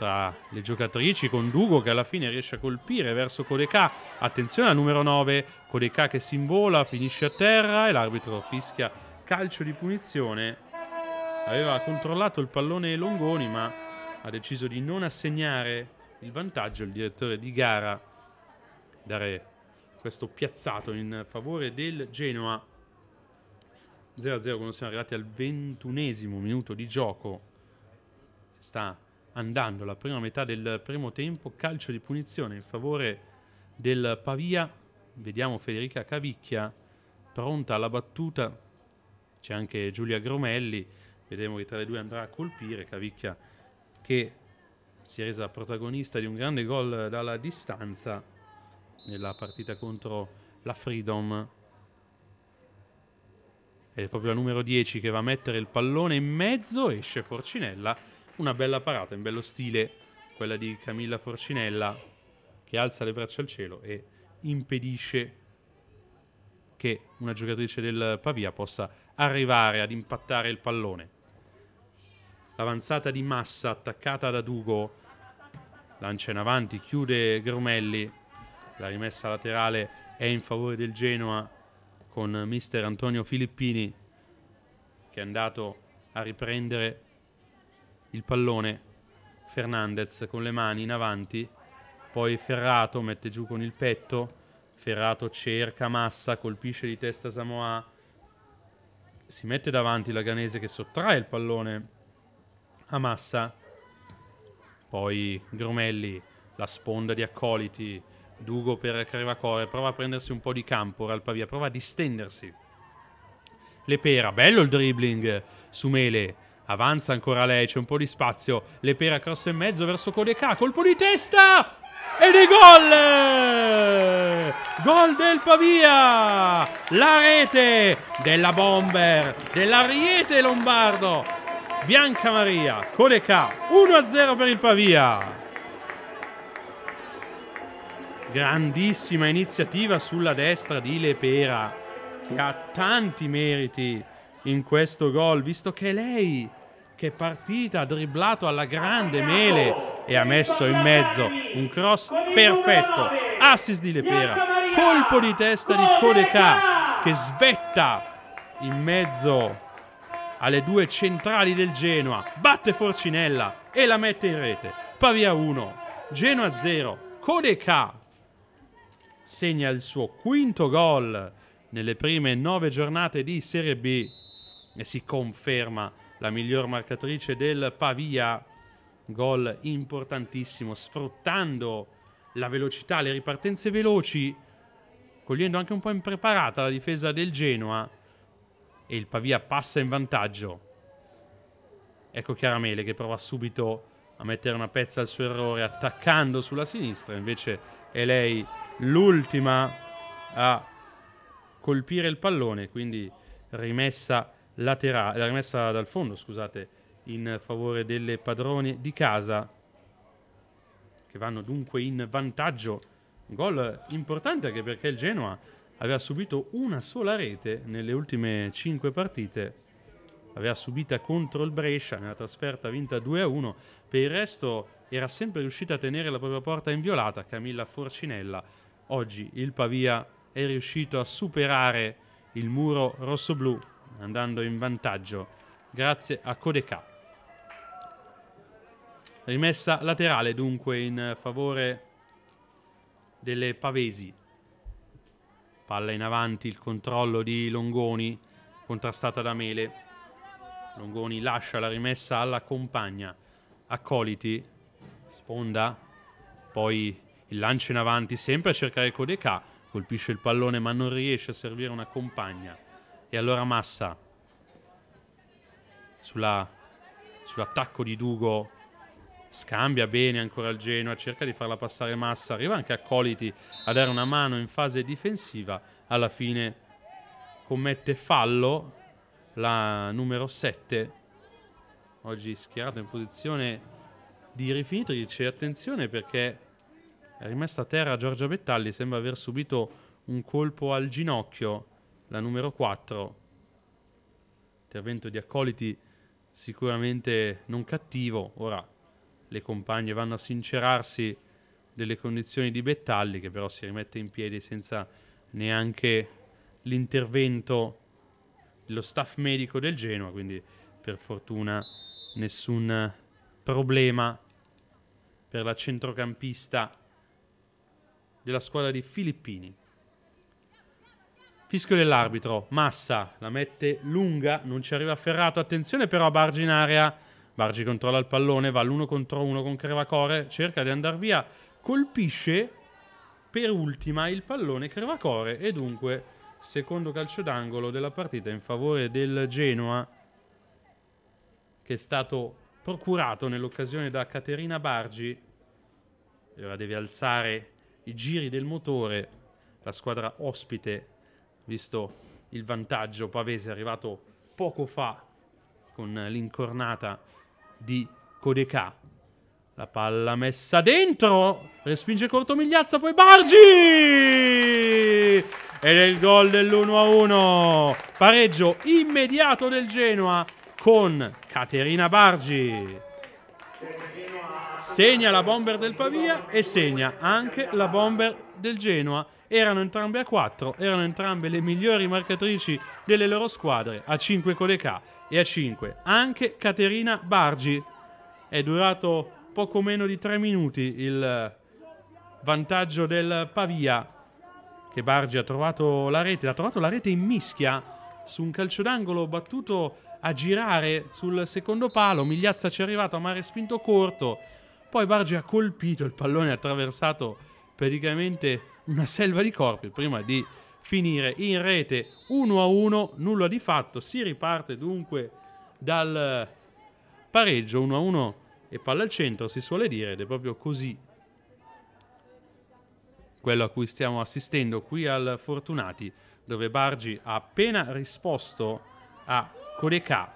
tra le giocatrici con Dugo che alla fine riesce a colpire verso Codeca. Attenzione al numero 9, Codeca che si imbola, finisce a terra e l'arbitro fischia calcio di punizione. Aveva controllato il pallone Longoni ma ha deciso di non assegnare il vantaggio il direttore di gara. Dare questo piazzato in favore del Genoa. 0-0 quando siamo arrivati al ventunesimo minuto di gioco. Si sta andando la prima metà del primo tempo, calcio di punizione in favore del Pavia, vediamo Federica Cavicchia pronta alla battuta, c'è anche Giulia Gromelli, vedremo che tra le due andrà a colpire Cavicchia che si è resa protagonista di un grande gol dalla distanza nella partita contro la Freedom. È proprio la numero 10 che va a mettere il pallone in mezzo, esce Forcinella una bella parata in bello stile, quella di Camilla Forcinella, che alza le braccia al cielo e impedisce che una giocatrice del Pavia possa arrivare ad impattare il pallone. L'avanzata di Massa attaccata da Dugo, lancia in avanti, chiude Grumelli, la rimessa laterale è in favore del Genoa con mister Antonio Filippini che è andato a riprendere il pallone Fernandez con le mani in avanti, poi Ferrato mette giù con il petto, Ferrato cerca Massa, colpisce di testa Samoa, si mette davanti la Ganese che sottrae il pallone a Massa, poi Gromelli, la sponda di accoliti, Dugo per Crevacore, prova a prendersi un po' di campo Ralpavia, prova a distendersi. Lepera, bello il dribbling su Mele, Avanza ancora lei, c'è un po' di spazio. Le pera cross e mezzo verso Codeca, Colpo di testa! Ed è gol! Gol del Pavia! La rete della Bomber, dell'Ariete Lombardo. Bianca Maria, Codeca, 1-0 per il Pavia. Grandissima iniziativa sulla destra di Lepera, che ha tanti meriti in questo gol, visto che lei che partita, ha dribblato alla grande Mele e ha messo in mezzo un cross perfetto. Assist di Lepera, colpo di testa di Kodeka che svetta in mezzo alle due centrali del Genoa, batte Forcinella e la mette in rete. Pavia 1, Genoa 0, Kodeka segna il suo quinto gol nelle prime nove giornate di Serie B e si conferma la miglior marcatrice del Pavia. Gol importantissimo, sfruttando la velocità, le ripartenze veloci, cogliendo anche un po' impreparata la difesa del Genoa. E il Pavia passa in vantaggio. Ecco Chiaramele che prova subito a mettere una pezza al suo errore, attaccando sulla sinistra. Invece è lei l'ultima a colpire il pallone, quindi rimessa laterale, la rimessa dal fondo, scusate, in favore delle padrone di casa che vanno dunque in vantaggio. Un gol importante anche perché il Genoa aveva subito una sola rete nelle ultime 5 partite. Aveva subita contro il Brescia nella trasferta vinta 2-1. Per il resto era sempre riuscita a tenere la propria porta inviolata Camilla Forcinella. Oggi il Pavia è riuscito a superare il muro rossoblù andando in vantaggio grazie a Codeca. Rimessa laterale dunque in favore delle Pavesi. Palla in avanti, il controllo di Longoni, contrastata da Mele. Longoni lascia la rimessa alla compagna. Accoliti, sponda, poi il lancio in avanti, sempre a cercare Codeca. Colpisce il pallone ma non riesce a servire una compagna. E allora Massa sulla, sull'attacco di Dugo scambia bene ancora il Genoa, cerca di farla passare Massa, arriva anche Accoliti a dare una mano in fase difensiva, alla fine commette fallo la numero 7, oggi schierata in posizione di rifinitrice, attenzione perché è rimessa a terra Giorgia Bettalli, sembra aver subito un colpo al ginocchio, la numero 4, intervento di accoliti sicuramente non cattivo. Ora le compagne vanno a sincerarsi delle condizioni di Bettalli che però si rimette in piedi senza neanche l'intervento dello staff medico del Genoa, quindi per fortuna nessun problema per la centrocampista della squadra di Filippini. Fischio dell'arbitro, Massa la mette lunga, non ci arriva Ferrato, attenzione però a Bargi in area, Bargi controlla il pallone, va l'1 contro 1 con Crevacore, cerca di andare via, colpisce per ultima il pallone Crevacore e dunque secondo calcio d'angolo della partita in favore del Genoa che è stato procurato nell'occasione da Caterina Bargi e ora deve alzare i giri del motore la squadra ospite visto il vantaggio pavese arrivato poco fa con l'incornata di Codeca. La palla messa dentro, respinge corto Migliazza, poi Bargi! Ed è il gol dell'1-1. Pareggio immediato del Genoa con Caterina Bargi. Segna la bomber del Pavia e segna anche la bomber del Genoa. Erano entrambe a 4, erano entrambe le migliori marcatrici delle loro squadre, a 5 Colecà e a 5 anche Caterina Bargi. È durato poco meno di 3 minuti il vantaggio del Pavia che Bargi ha trovato la rete, ha trovato la rete in mischia su un calcio d'angolo battuto a girare sul secondo palo, Migliazza ci è arrivato ma ha respinto corto, poi Bargi ha colpito il pallone ha attraversato praticamente una selva di corpi prima di finire in rete 1 a 1, nulla di fatto, si riparte dunque dal pareggio 1 a 1 e palla al centro si suole dire ed è proprio così quello a cui stiamo assistendo qui al Fortunati dove Bargi ha appena risposto a Kodeka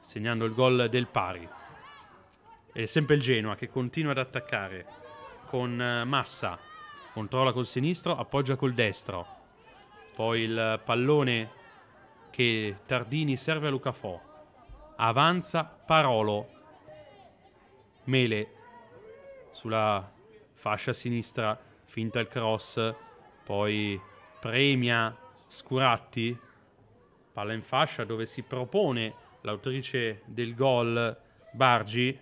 segnando il gol del pari è sempre il Genoa che continua ad attaccare con Massa controlla col sinistro, appoggia col destro. Poi il pallone che Tardini serve a Luca Fo. Avanza Parolo. Mele sulla fascia sinistra, finta il cross, poi premia Scuratti. Palla in fascia dove si propone l'autrice del gol Bargi.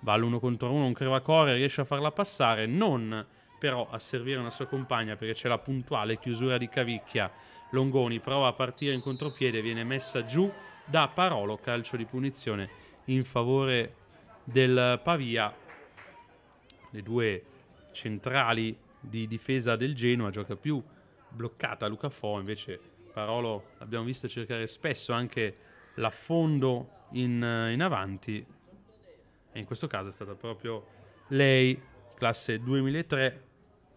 Va all'uno contro uno, un crevacore, riesce a farla passare, non però a servire una sua compagna perché c'è la puntuale chiusura di cavicchia. Longoni prova a partire in contropiede, viene messa giù da Parolo, calcio di punizione in favore del Pavia. Le due centrali di difesa del Genoa gioca più bloccata Luca Fo, invece Parolo l'abbiamo visto cercare spesso anche l'affondo in, eh, in avanti e in questo caso è stata proprio lei, classe 2003,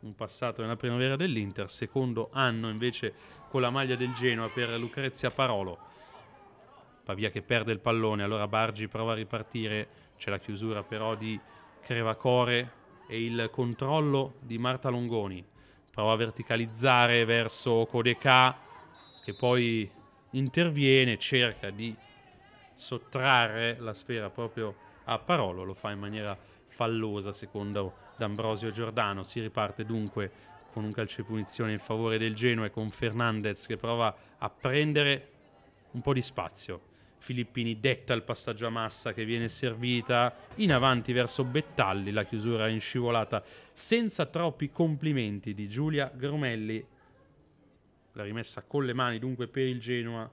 un passato nella primavera dell'Inter, secondo anno invece con la maglia del Genoa per Lucrezia Parolo. Pavia che perde il pallone, allora Bargi prova a ripartire, c'è la chiusura però di Crevacore e il controllo di Marta Longoni. Prova a verticalizzare verso Codeca che poi interviene, cerca di sottrarre la sfera proprio a Parolo, lo fa in maniera fallosa secondo D'Ambrosio Giordano. Si riparte dunque con un calcio di punizione in favore del Genoa e con Fernandez che prova a prendere un po' di spazio. Filippini detta il passaggio a massa che viene servita in avanti verso Bettalli, la chiusura in scivolata senza troppi complimenti di Giulia Grumelli. La rimessa con le mani dunque per il Genoa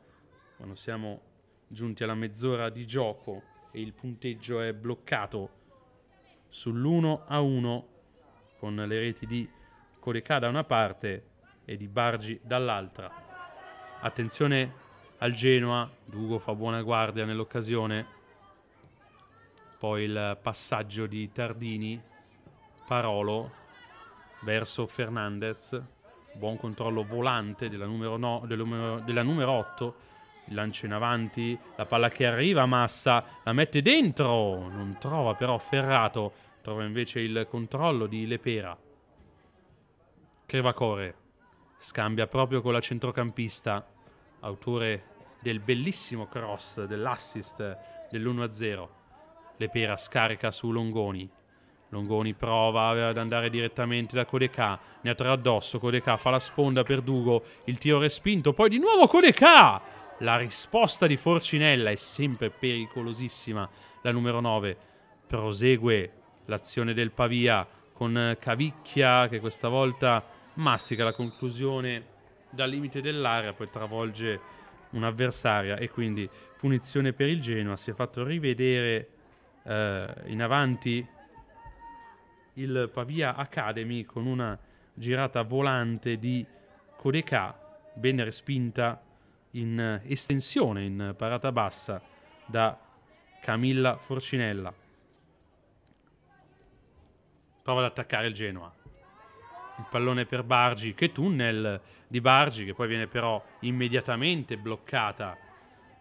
quando siamo giunti alla mezz'ora di gioco e il punteggio è bloccato sull'1 a 1 con le reti di Coreca da una parte e di Bargi dall'altra. Attenzione al Genoa, Dugo fa buona guardia nell'occasione, poi il passaggio di Tardini, Parolo verso Fernandez, buon controllo volante della numero, no, della numero, della numero 8 il lancio in avanti, la palla che arriva, Massa la mette dentro, non trova però Ferrato, trova invece il controllo di Lepera. Crevacore scambia proprio con la centrocampista, autore del bellissimo cross, dell'assist dell'1-0. Lepera scarica su Longoni, Longoni prova ad andare direttamente da Codeca, ne ha tre addosso, Codeca fa la sponda per Dugo, il tiro respinto, poi di nuovo Codeca! La risposta di Forcinella è sempre pericolosissima. La numero 9 prosegue l'azione del Pavia con Cavicchia che questa volta mastica la conclusione dal limite dell'area, poi travolge un'avversaria e quindi punizione per il Genoa. Si è fatto rivedere eh, in avanti il Pavia Academy con una girata volante di Codeca, ben respinta in eh, estensione in parata bassa da Camilla Forcinella. Prova ad attaccare il Genoa. Il pallone per Bargi, che tunnel di Bargi, che poi viene però immediatamente bloccata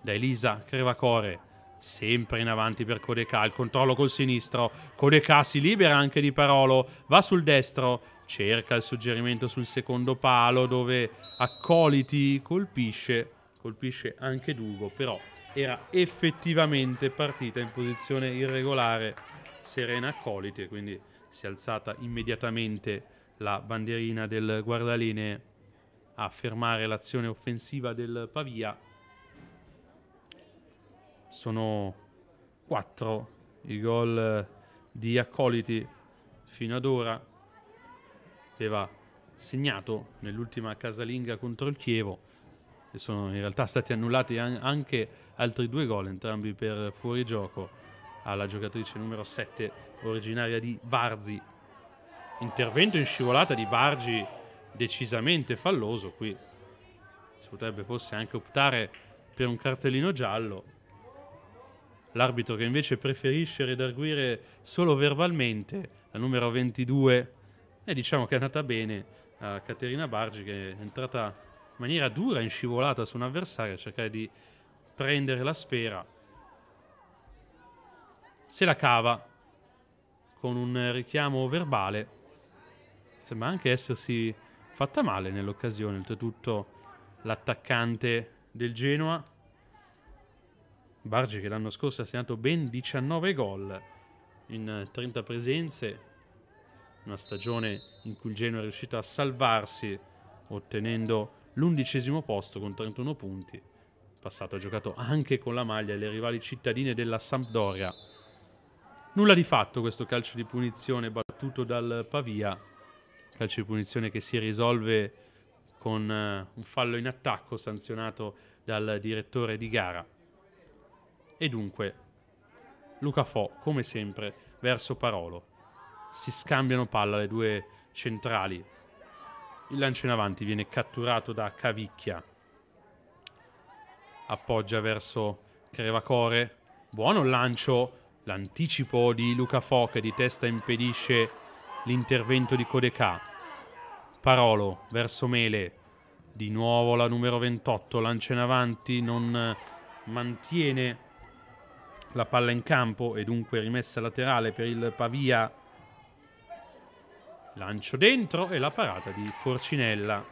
da Elisa Crevacore. Sempre in avanti per Codeca, il controllo col sinistro. Codeca si libera anche di Parolo, va sul destro, cerca il suggerimento sul secondo palo dove Accoliti colpisce colpisce anche Dugo, però era effettivamente partita in posizione irregolare Serena Accoliti, quindi si è alzata immediatamente la bandierina del guardaline a fermare l'azione offensiva del Pavia. Sono quattro i gol di Accoliti fino ad ora. Aveva segnato nell'ultima casalinga contro il Chievo e sono in realtà stati annullati an- anche altri due gol, entrambi per fuorigioco alla giocatrice numero 7 originaria di Varzi. Intervento in scivolata di Bargi decisamente falloso, qui si potrebbe forse anche optare per un cartellino giallo. L'arbitro che invece preferisce redarguire solo verbalmente, la numero 22, e diciamo che è andata bene a Caterina Bargi che è entrata maniera dura in scivolata su un avversario, a cercare di prendere la sfera. Se la cava con un richiamo verbale. Sembra anche essersi fatta male nell'occasione, oltretutto l'attaccante del Genoa. Bargi che l'anno scorso ha segnato ben 19 gol in 30 presenze, una stagione in cui il Genoa è riuscito a salvarsi ottenendo l'undicesimo posto con 31 punti. Passato ha giocato anche con la maglia e le rivali cittadine della Sampdoria. Nulla di fatto questo calcio di punizione battuto dal Pavia. Calcio di punizione che si risolve con eh, un fallo in attacco sanzionato dal direttore di gara. E dunque Luca Fo, come sempre, verso Parolo. Si scambiano palla le due centrali il lancio in avanti viene catturato da Cavicchia. Appoggia verso Crevacore. Buono il lancio. L'anticipo di Luca Foca di testa impedisce l'intervento di Codeca. Parolo verso Mele. Di nuovo la numero 28. Lancia in avanti. Non mantiene la palla in campo e dunque rimessa laterale per il Pavia Lancio dentro e la parata di Forcinella.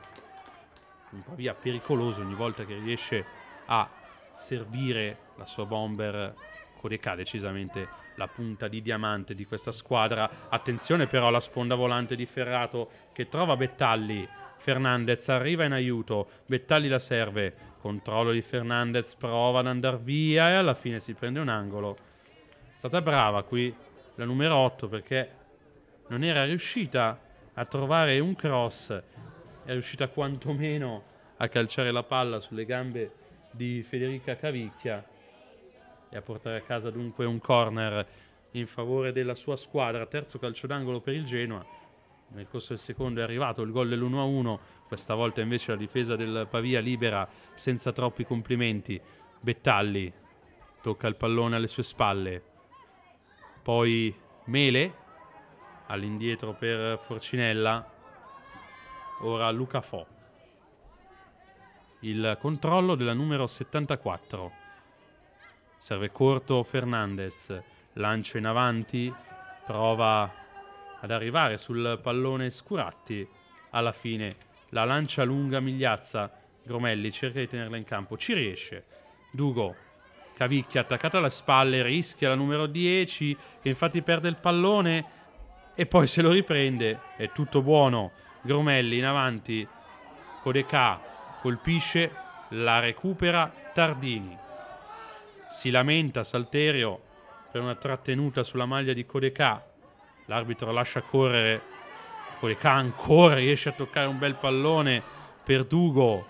Un po' via pericoloso ogni volta che riesce a servire la sua bomber Codeca decisamente la punta di diamante di questa squadra. Attenzione però alla sponda volante di Ferrato che trova Bettalli. Fernandez arriva in aiuto, Bettalli la serve, controllo di Fernandez, prova ad andare via e alla fine si prende un angolo. È stata brava qui la numero 8 perché non era riuscita a trovare un cross, è riuscita quantomeno a calciare la palla sulle gambe di Federica Cavicchia e a portare a casa dunque un corner in favore della sua squadra. Terzo calcio d'angolo per il Genoa. Nel corso del secondo è arrivato il gol dell'1-1, questa volta invece la difesa del Pavia libera senza troppi complimenti. Bettalli tocca il pallone alle sue spalle. Poi Mele all'indietro per Forcinella. Ora Luca Fo. Il controllo della numero 74. Serve corto Fernandez. Lancio in avanti. Prova ad arrivare sul pallone Scuratti. Alla fine la lancia lunga Migliazza. Gromelli cerca di tenerla in campo. Ci riesce. Dugo Cavicchia attaccata alle spalle, rischia la numero 10 che infatti perde il pallone e poi se lo riprende è tutto buono. Gromelli in avanti, Codeca colpisce, la recupera Tardini. Si lamenta Salterio per una trattenuta sulla maglia di Codeca. L'arbitro lascia correre, Codeca ancora riesce a toccare un bel pallone per Dugo.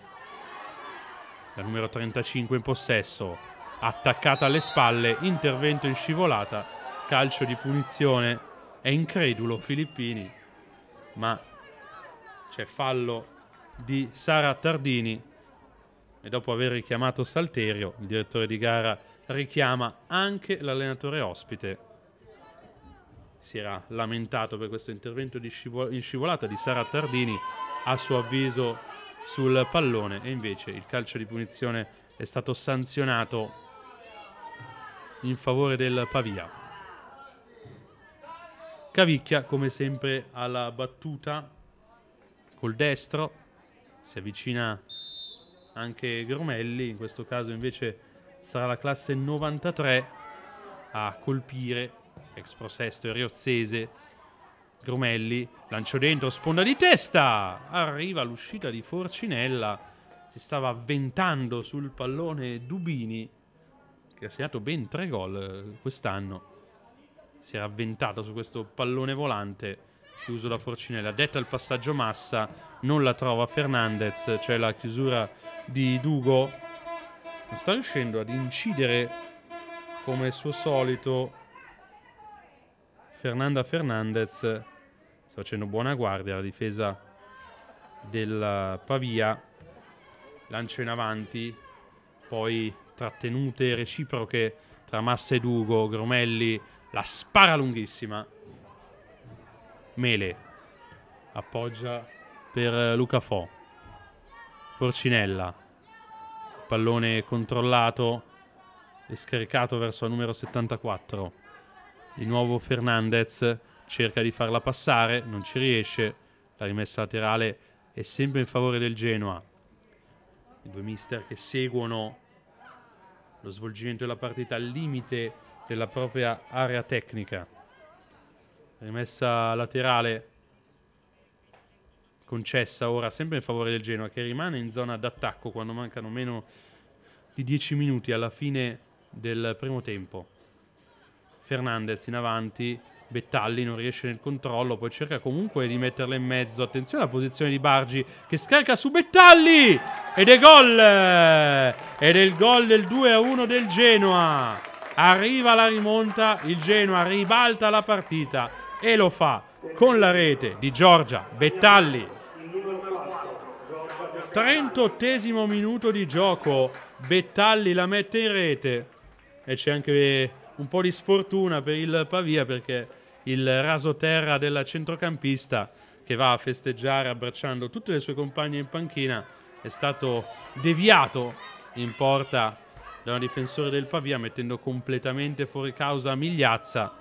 La numero 35 in possesso, attaccata alle spalle, intervento in scivolata, calcio di punizione è incredulo Filippini, ma c'è fallo di Sara Tardini e dopo aver richiamato Salterio, il direttore di gara richiama anche l'allenatore ospite. Si era lamentato per questo intervento scivol in scivolata di Sara Tardini, a suo avviso sul pallone e invece il calcio di punizione è stato sanzionato in favore del Pavia. Cavicchia, come sempre, alla battuta col destro. Si avvicina anche Gromelli, in questo caso invece sarà la classe 93 a colpire, ex prosesto e riozzese. Gromelli, lancio dentro, sponda di testa, arriva l'uscita di Forcinella, si stava avventando sul pallone Dubini, che ha segnato ben tre gol quest'anno si era avventata su questo pallone volante, chiuso da Forcinella, detta al passaggio massa, non la trova Fernandez, c'è cioè la chiusura di Dugo, non sta riuscendo ad incidere come suo solito Fernanda Fernandez, sta facendo buona guardia la difesa del Pavia, lancio in avanti, poi trattenute reciproche tra Massa e Dugo, Gromelli la spara lunghissima. Mele. Appoggia per eh, Luca Fo. Forcinella. Pallone controllato e scaricato verso il numero 74. Di nuovo Fernandez cerca di farla passare, non ci riesce. La rimessa laterale è sempre in favore del Genoa. I due mister che seguono lo svolgimento della partita al limite della propria area tecnica. Rimessa laterale concessa ora sempre in favore del Genoa che rimane in zona d'attacco quando mancano meno di 10 minuti alla fine del primo tempo. Fernandez in avanti, Bettalli non riesce nel controllo, poi cerca comunque di metterla in mezzo. Attenzione alla posizione di Bargi che scarica su Bettalli ed è gol! Ed è il gol del 2-1 del Genoa. Arriva la rimonta, il Genoa ribalta la partita e lo fa con la rete di Giorgia Bettalli. 38 minuto di gioco, Bettalli la mette in rete e c'è anche un po' di sfortuna per il Pavia perché il raso terra della centrocampista che va a festeggiare abbracciando tutte le sue compagne in panchina è stato deviato in porta da un difensore del Pavia mettendo completamente fuori causa Migliazza.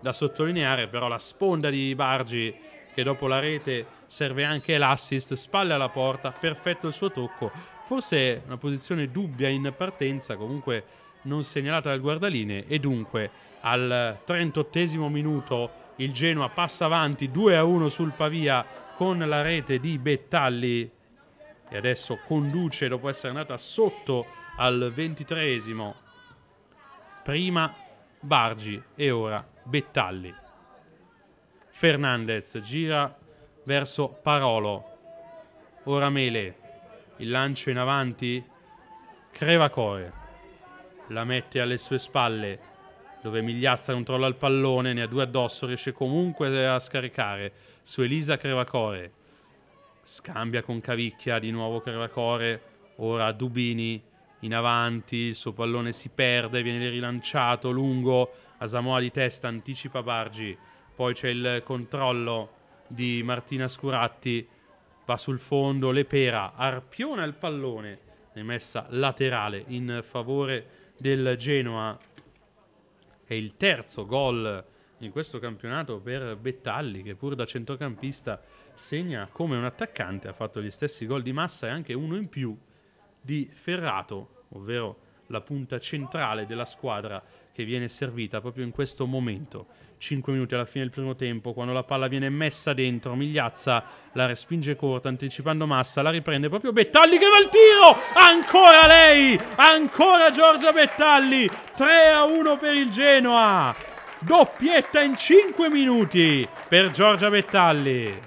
Da sottolineare però la sponda di Bargi che dopo la rete serve anche l'assist, spalle alla porta, perfetto il suo tocco. Forse una posizione dubbia in partenza, comunque non segnalata dal guardaline e dunque al 38 minuto il Genoa passa avanti 2 a 1 sul Pavia con la rete di Bettalli e adesso conduce dopo essere andata sotto al ventitresimo. Prima Bargi e ora Bettalli. Fernandez gira verso Parolo. Ora Mele. Il lancio in avanti. Crevacore. La mette alle sue spalle dove Migliazza controlla il pallone, ne ha due addosso, riesce comunque a scaricare su Elisa Crevacore scambia con Cavicchia, di nuovo Caracore, ora Dubini in avanti, il suo pallone si perde, viene rilanciato lungo, Asamoa di testa anticipa Bargi, poi c'è il controllo di Martina Scuratti, va sul fondo, Lepera arpiona il pallone, rimessa laterale in favore del Genoa, è il terzo gol in questo campionato per Bettalli che pur da centrocampista segna come un attaccante, ha fatto gli stessi gol di Massa e anche uno in più di Ferrato, ovvero la punta centrale della squadra che viene servita proprio in questo momento. 5 minuti alla fine del primo tempo, quando la palla viene messa dentro, Migliazza la respinge corta, anticipando Massa, la riprende proprio Bettalli che va al tiro! Ancora lei! Ancora Giorgia Bettalli! 3 a 1 per il Genoa! Doppietta in 5 minuti per Giorgia Bettalli.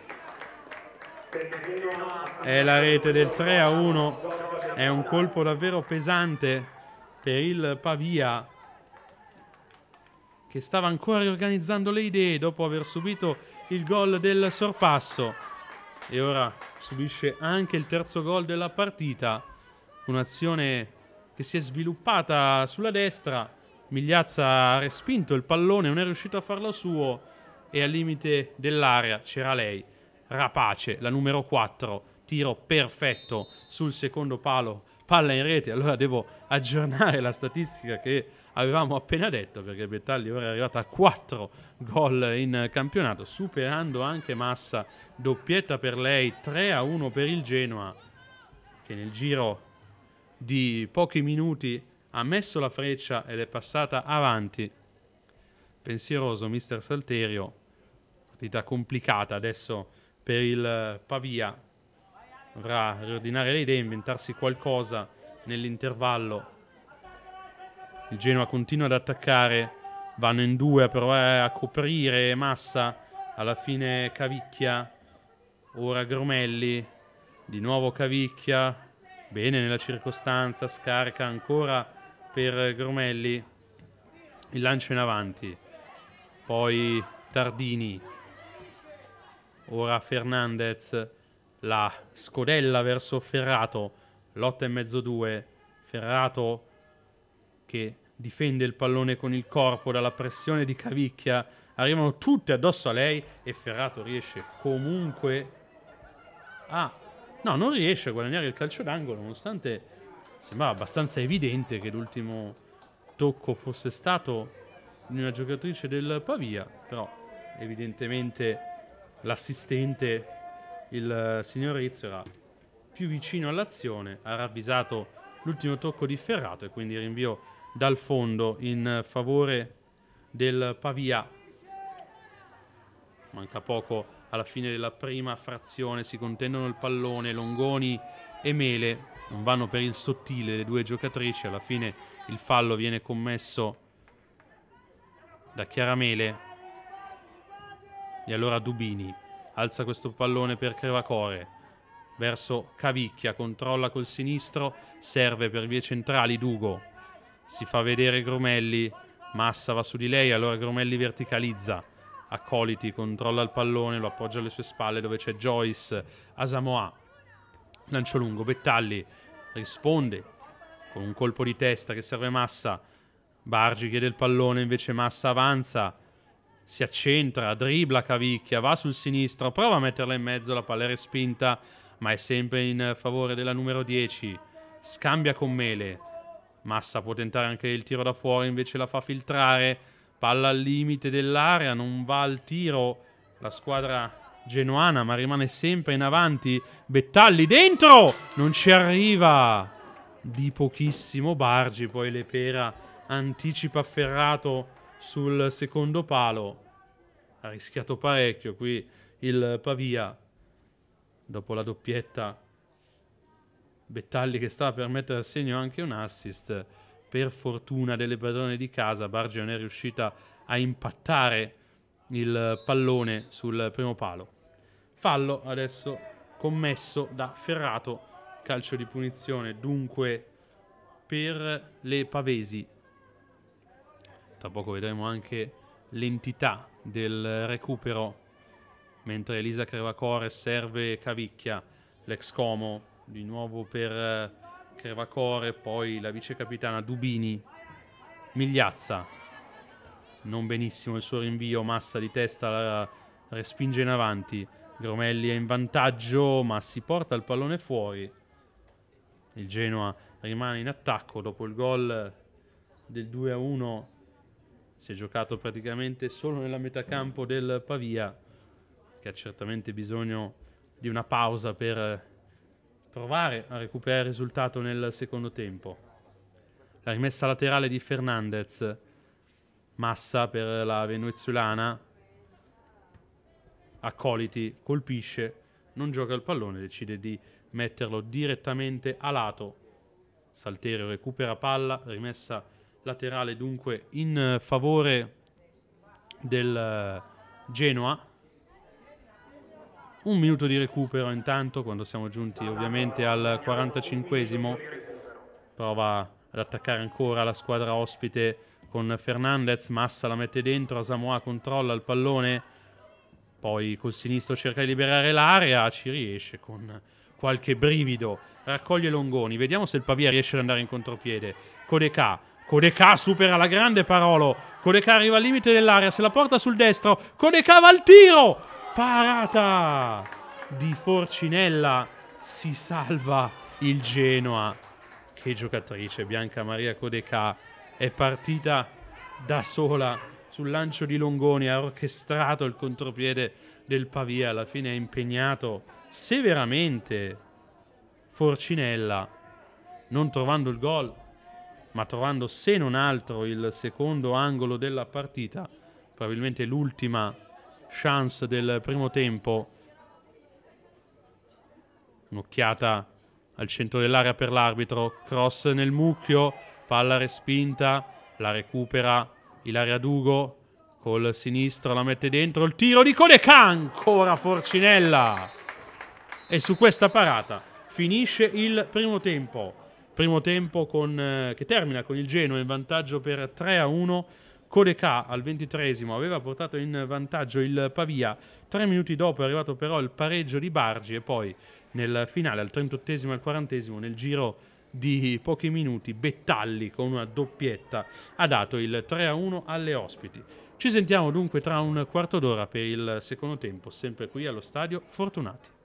È la rete del 3 a 1. È un colpo davvero pesante per il Pavia che stava ancora riorganizzando le idee dopo aver subito il gol del sorpasso e ora subisce anche il terzo gol della partita. Un'azione che si è sviluppata sulla destra Migliazza ha respinto il pallone, non è riuscito a farlo suo e al limite dell'area c'era lei, Rapace, la numero 4, tiro perfetto sul secondo palo, palla in rete. Allora devo aggiornare la statistica che avevamo appena detto perché Bettagli ora è arrivata a 4 gol in campionato, superando anche Massa, doppietta per lei, 3 a 1 per il Genoa che nel giro di pochi minuti ha messo la freccia ed è passata avanti. Pensieroso mister Salterio, partita complicata adesso per il Pavia, dovrà riordinare le idee, inventarsi qualcosa nell'intervallo. Il Genoa continua ad attaccare, vanno in due però è a coprire Massa, alla fine Cavicchia, ora Gromelli, di nuovo Cavicchia, bene nella circostanza, scarica ancora per Gromelli il lancio in avanti, poi Tardini, ora Fernandez, la scodella verso Ferrato, lotta e mezzo due, Ferrato che difende il pallone con il corpo dalla pressione di Cavicchia, arrivano tutte addosso a lei e Ferrato riesce comunque a... No, non riesce a guadagnare il calcio d'angolo nonostante sembrava abbastanza evidente che l'ultimo tocco fosse stato di una giocatrice del Pavia, però evidentemente l'assistente, il eh, signor Rizzo, era più vicino all'azione, ha ravvisato l'ultimo tocco di Ferrato e quindi rinvio dal fondo in favore del Pavia. Manca poco alla fine della prima frazione, si contendono il pallone Longoni e Mele non vanno per il sottile le due giocatrici, alla fine il fallo viene commesso da Chiaramele e allora Dubini alza questo pallone per Crevacore verso Cavicchia, controlla col sinistro, serve per vie centrali Dugo, si fa vedere Grumelli, Massa va su di lei, allora Grumelli verticalizza, Accoliti controlla il pallone, lo appoggia alle sue spalle dove c'è Joyce, Asamoah Lancio lungo, Bettalli risponde con un colpo di testa che serve Massa. Bargi chiede il pallone, invece Massa avanza, si accentra, dribla Cavicchia, va sul sinistro, prova a metterla in mezzo, la palla è respinta, ma è sempre in favore della numero 10. Scambia con Mele. Massa può tentare anche il tiro da fuori, invece la fa filtrare. Palla al limite dell'area, non va al tiro. La squadra Genoana, ma rimane sempre in avanti. Bettalli dentro! Non ci arriva! Di pochissimo Bargi, poi Lepera anticipa Ferrato sul secondo palo. Ha rischiato parecchio qui il Pavia. Dopo la doppietta Bettalli che stava per mettere a segno anche un assist. Per fortuna delle padrone di casa, Bargi non è riuscita a impattare il pallone sul primo palo. Fallo adesso commesso da Ferrato, calcio di punizione dunque per le Pavesi. Tra poco vedremo anche l'entità del recupero mentre Elisa Crevacore serve Cavicchia, l'ex Como di nuovo per eh, Crevacore, poi la vice capitana Dubini, Migliazza non benissimo il suo rinvio, Massa di testa la respinge in avanti, Gromelli è in vantaggio ma si porta il pallone fuori, il Genoa rimane in attacco dopo il gol del 2-1, si è giocato praticamente solo nella metà campo del Pavia che ha certamente bisogno di una pausa per provare a recuperare il risultato nel secondo tempo. La rimessa laterale di Fernandez Massa per la venezuelana. Accoliti colpisce, non gioca il pallone, decide di metterlo direttamente a lato. Salterio recupera palla, rimessa laterale dunque in favore del eh, Genoa. Un minuto di recupero intanto quando siamo giunti ovviamente al 45esimo. Prova ad attaccare ancora la squadra ospite con Fernandez, Massa la mette dentro, Asamoa controlla il pallone, poi col sinistro cerca di liberare l'area, ci riesce con qualche brivido, raccoglie Longoni, vediamo se il Pavia riesce ad andare in contropiede, Codeca, Codeca supera la grande Parolo, Codeca arriva al limite dell'area, se la porta sul destro, Codeca va al tiro, parata di Forcinella, si salva il Genoa, che giocatrice Bianca Maria Codeca è partita da sola sul lancio di Longoni, ha orchestrato il contropiede del Pavia, alla fine ha impegnato severamente Forcinella, non trovando il gol, ma trovando se non altro il secondo angolo della partita, probabilmente l'ultima chance del primo tempo. Un'occhiata al centro dell'area per l'arbitro, cross nel mucchio, palla respinta, la recupera Ilaria Dugo, col sinistro la mette dentro, il tiro di Codeca ancora Forcinella! E su questa parata finisce il primo tempo, primo tempo con, eh, che termina con il Genoa in vantaggio per 3 a 1. Codeca al ventitresimo aveva portato in vantaggio il Pavia. Tre minuti dopo è arrivato però il pareggio di Bargi e poi nel finale, al 38 e al 40 nel giro di pochi minuti Bettalli con una doppietta ha dato il 3-1 alle ospiti. Ci sentiamo dunque tra un quarto d'ora per il secondo tempo, sempre qui allo stadio Fortunati.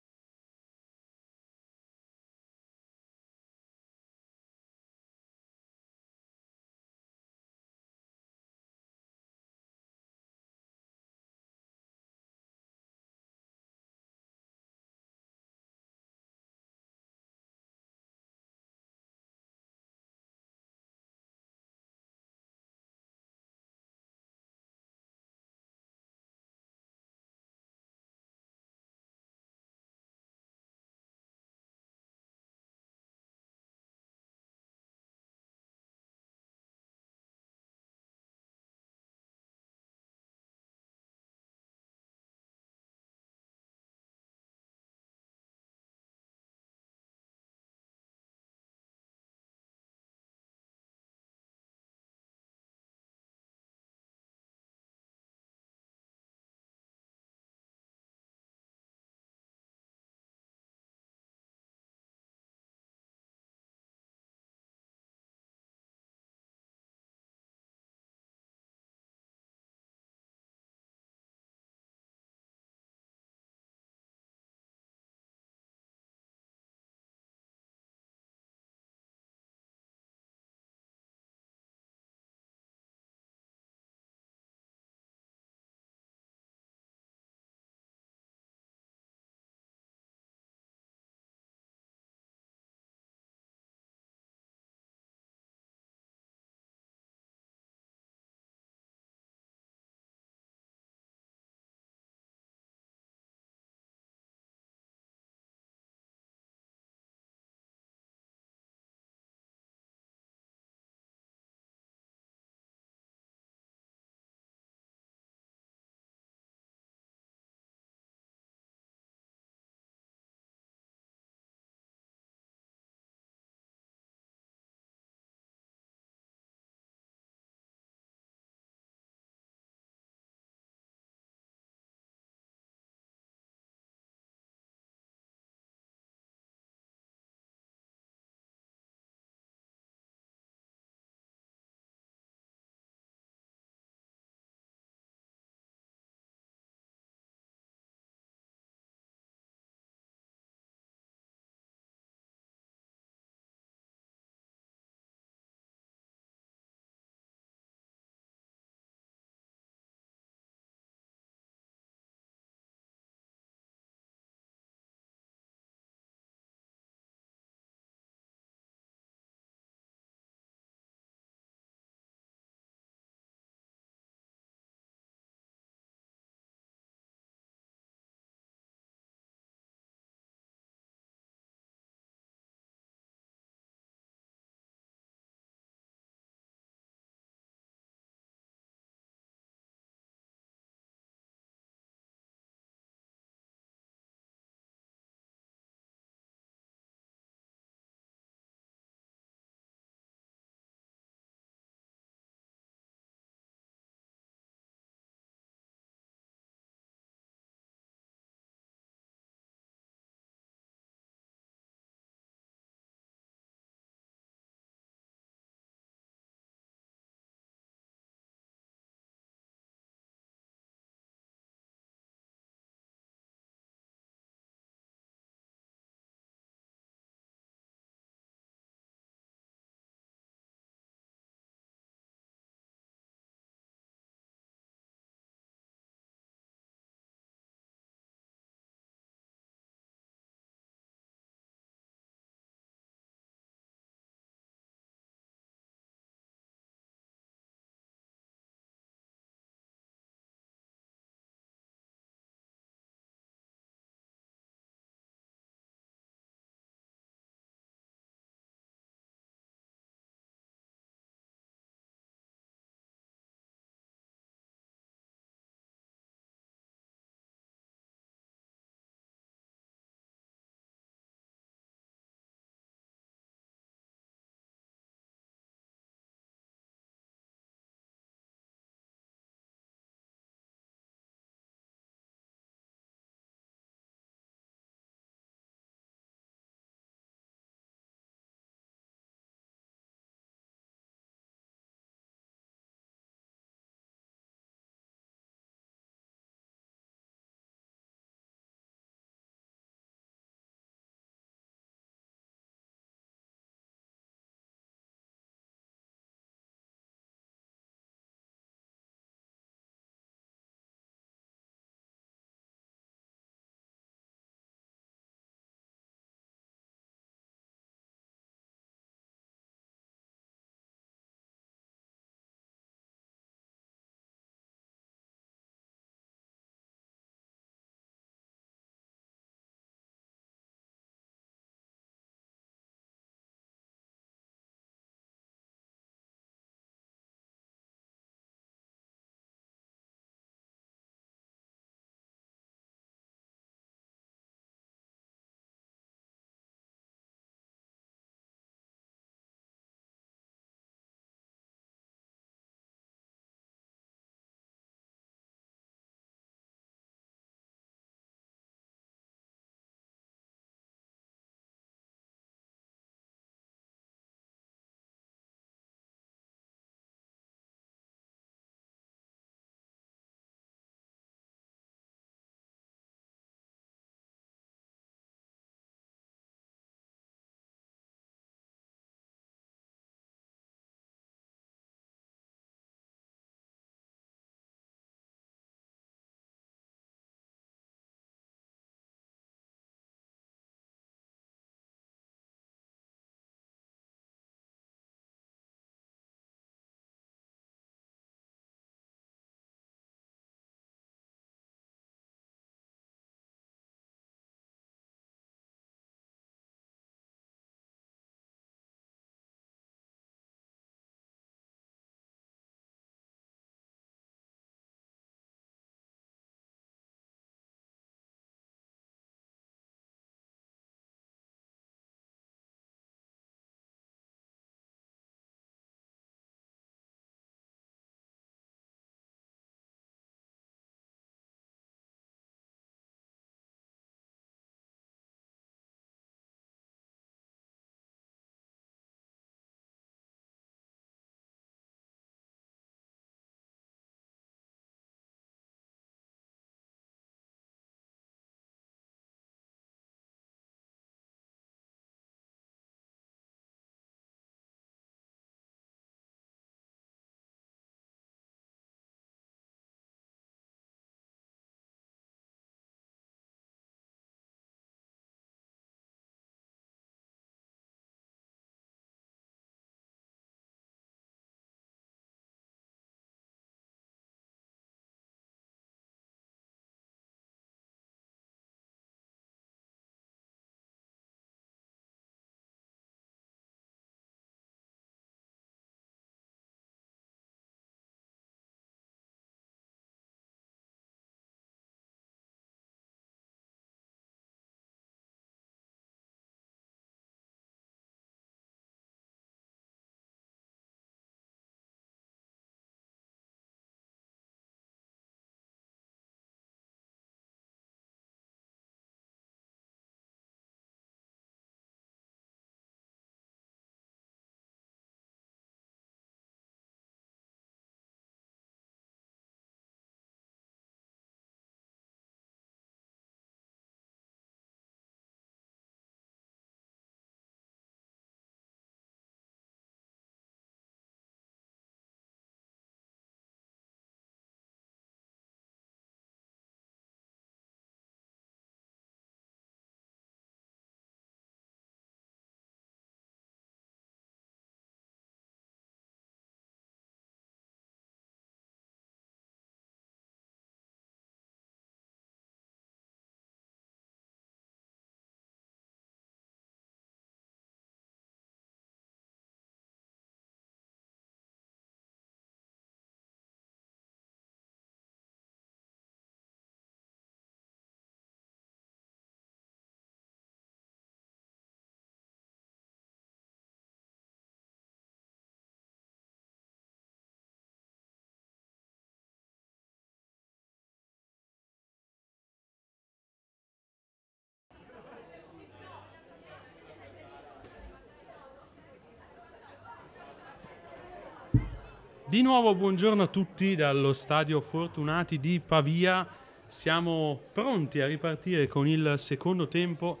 Di nuovo buongiorno a tutti dallo stadio Fortunati di Pavia. Siamo pronti a ripartire con il secondo tempo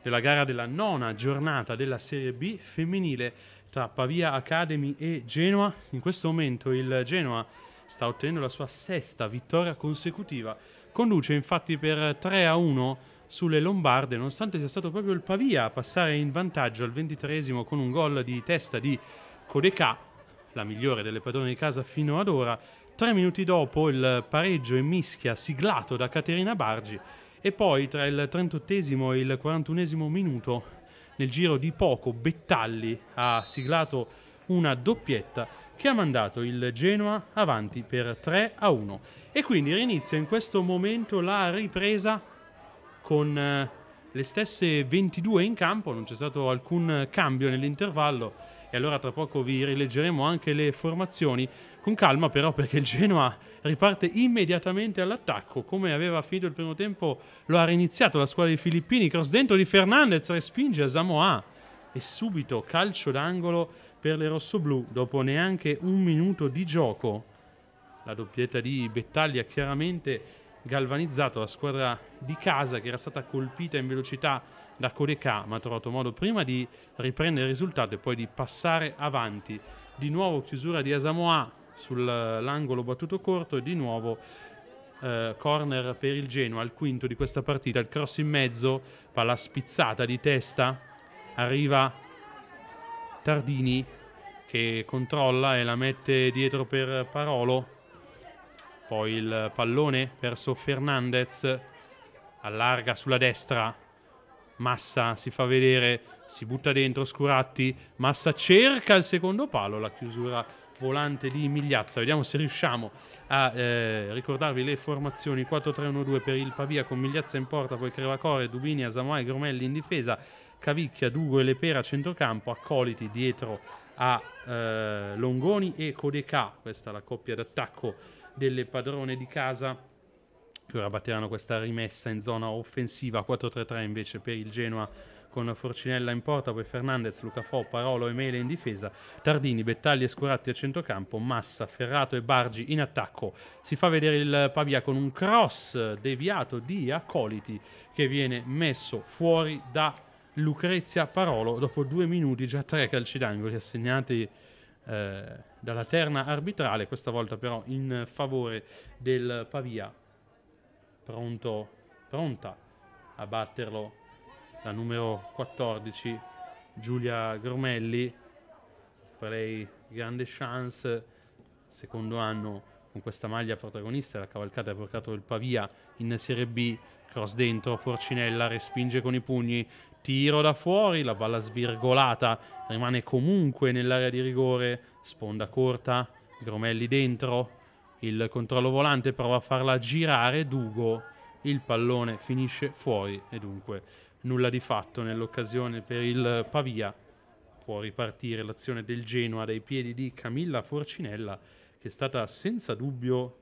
della gara della nona giornata della Serie B femminile tra Pavia Academy e Genoa. In questo momento il Genoa sta ottenendo la sua sesta vittoria consecutiva. Conduce infatti per 3 a 1 sulle Lombarde, nonostante sia stato proprio il Pavia a passare in vantaggio al ventitresimo con un gol di testa di Codecà la migliore delle padrone di casa fino ad ora. Tre minuti dopo il pareggio e mischia siglato da Caterina Bargi e poi tra il 38 e il 41 minuto, nel giro di poco, Bettalli ha siglato una doppietta che ha mandato il Genoa avanti per 3 a 1. E quindi rinizia in questo momento la ripresa con eh, le stesse 22 in campo, non c'è stato alcun cambio nell'intervallo e allora tra poco vi rileggeremo anche le formazioni. Con calma però perché il Genoa riparte immediatamente all'attacco, come aveva finito il primo tempo lo ha riniziato la squadra dei Filippini, cross dentro di Fernandez, respinge a Samoa e subito calcio d'angolo per le rossoblù dopo neanche un minuto di gioco. La doppietta di Bettaglia chiaramente galvanizzato la squadra di casa che era stata colpita in velocità la Codecam ha trovato modo prima di riprendere il risultato e poi di passare avanti. Di nuovo chiusura di Asamoa sull'angolo battuto corto e di nuovo eh, corner per il Genoa al quinto di questa partita. Il cross in mezzo, palla spizzata di testa, arriva Tardini che controlla e la mette dietro per Parolo. Poi il pallone verso Fernandez, allarga sulla destra, Massa si fa vedere, si butta dentro Scuratti, Massa cerca il secondo palo, la chiusura volante di Migliazza. Vediamo se riusciamo a eh, ricordarvi le formazioni 4-3-1-2 per il Pavia con Migliazza in porta, poi Crevacore, Dubini, Asamoa e Gromelli in difesa, Cavicchia, Dugo e Lepera a centrocampo, Accoliti dietro a eh, Longoni e Codeca, questa è la coppia d'attacco delle padrone di casa che ora batteranno questa rimessa in zona offensiva 4-3-3 invece per il Genoa con Forcinella in porta, poi Fernandez, Luca Fo, Parolo e Mele in difesa, Tardini, Bettagli e Scuratti a centrocampo, Massa, Ferrato e Bargi in attacco. Si fa vedere il Pavia con un cross deviato di Accoliti che viene messo fuori da Lucrezia Parolo dopo due minuti, già tre calci d'angoli assegnati eh, dalla terna arbitrale, questa volta però in favore del Pavia pronto, pronta a batterlo la numero 14 Giulia Gromelli per lei grande chance secondo anno con questa maglia protagonista la cavalcata ha portato il Pavia in Serie B cross dentro Forcinella respinge con i pugni tiro da fuori la palla svirgolata rimane comunque nell'area di rigore sponda corta Gromelli dentro il controllo volante prova a farla girare, Dugo, il pallone finisce fuori e dunque nulla di fatto nell'occasione per il Pavia. Può ripartire l'azione del Genoa dai piedi di Camilla Forcinella che è stata senza dubbio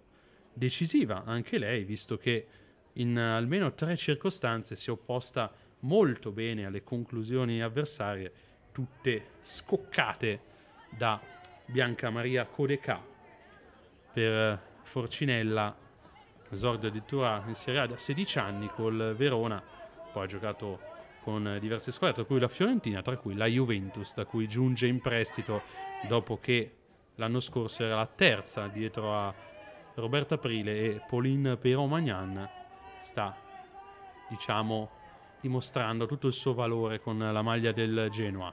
decisiva anche lei, visto che in almeno tre circostanze si è opposta molto bene alle conclusioni avversarie, tutte scoccate da Bianca Maria Codecà per eh, Forcinella, esordio addirittura in Serie A da 16 anni col Verona, poi ha giocato con eh, diverse squadre, tra cui la Fiorentina, tra cui la Juventus, da cui giunge in prestito dopo che l'anno scorso era la terza dietro a Roberto Aprile e Pauline Peromagnan sta, diciamo, dimostrando tutto il suo valore con la maglia del Genoa.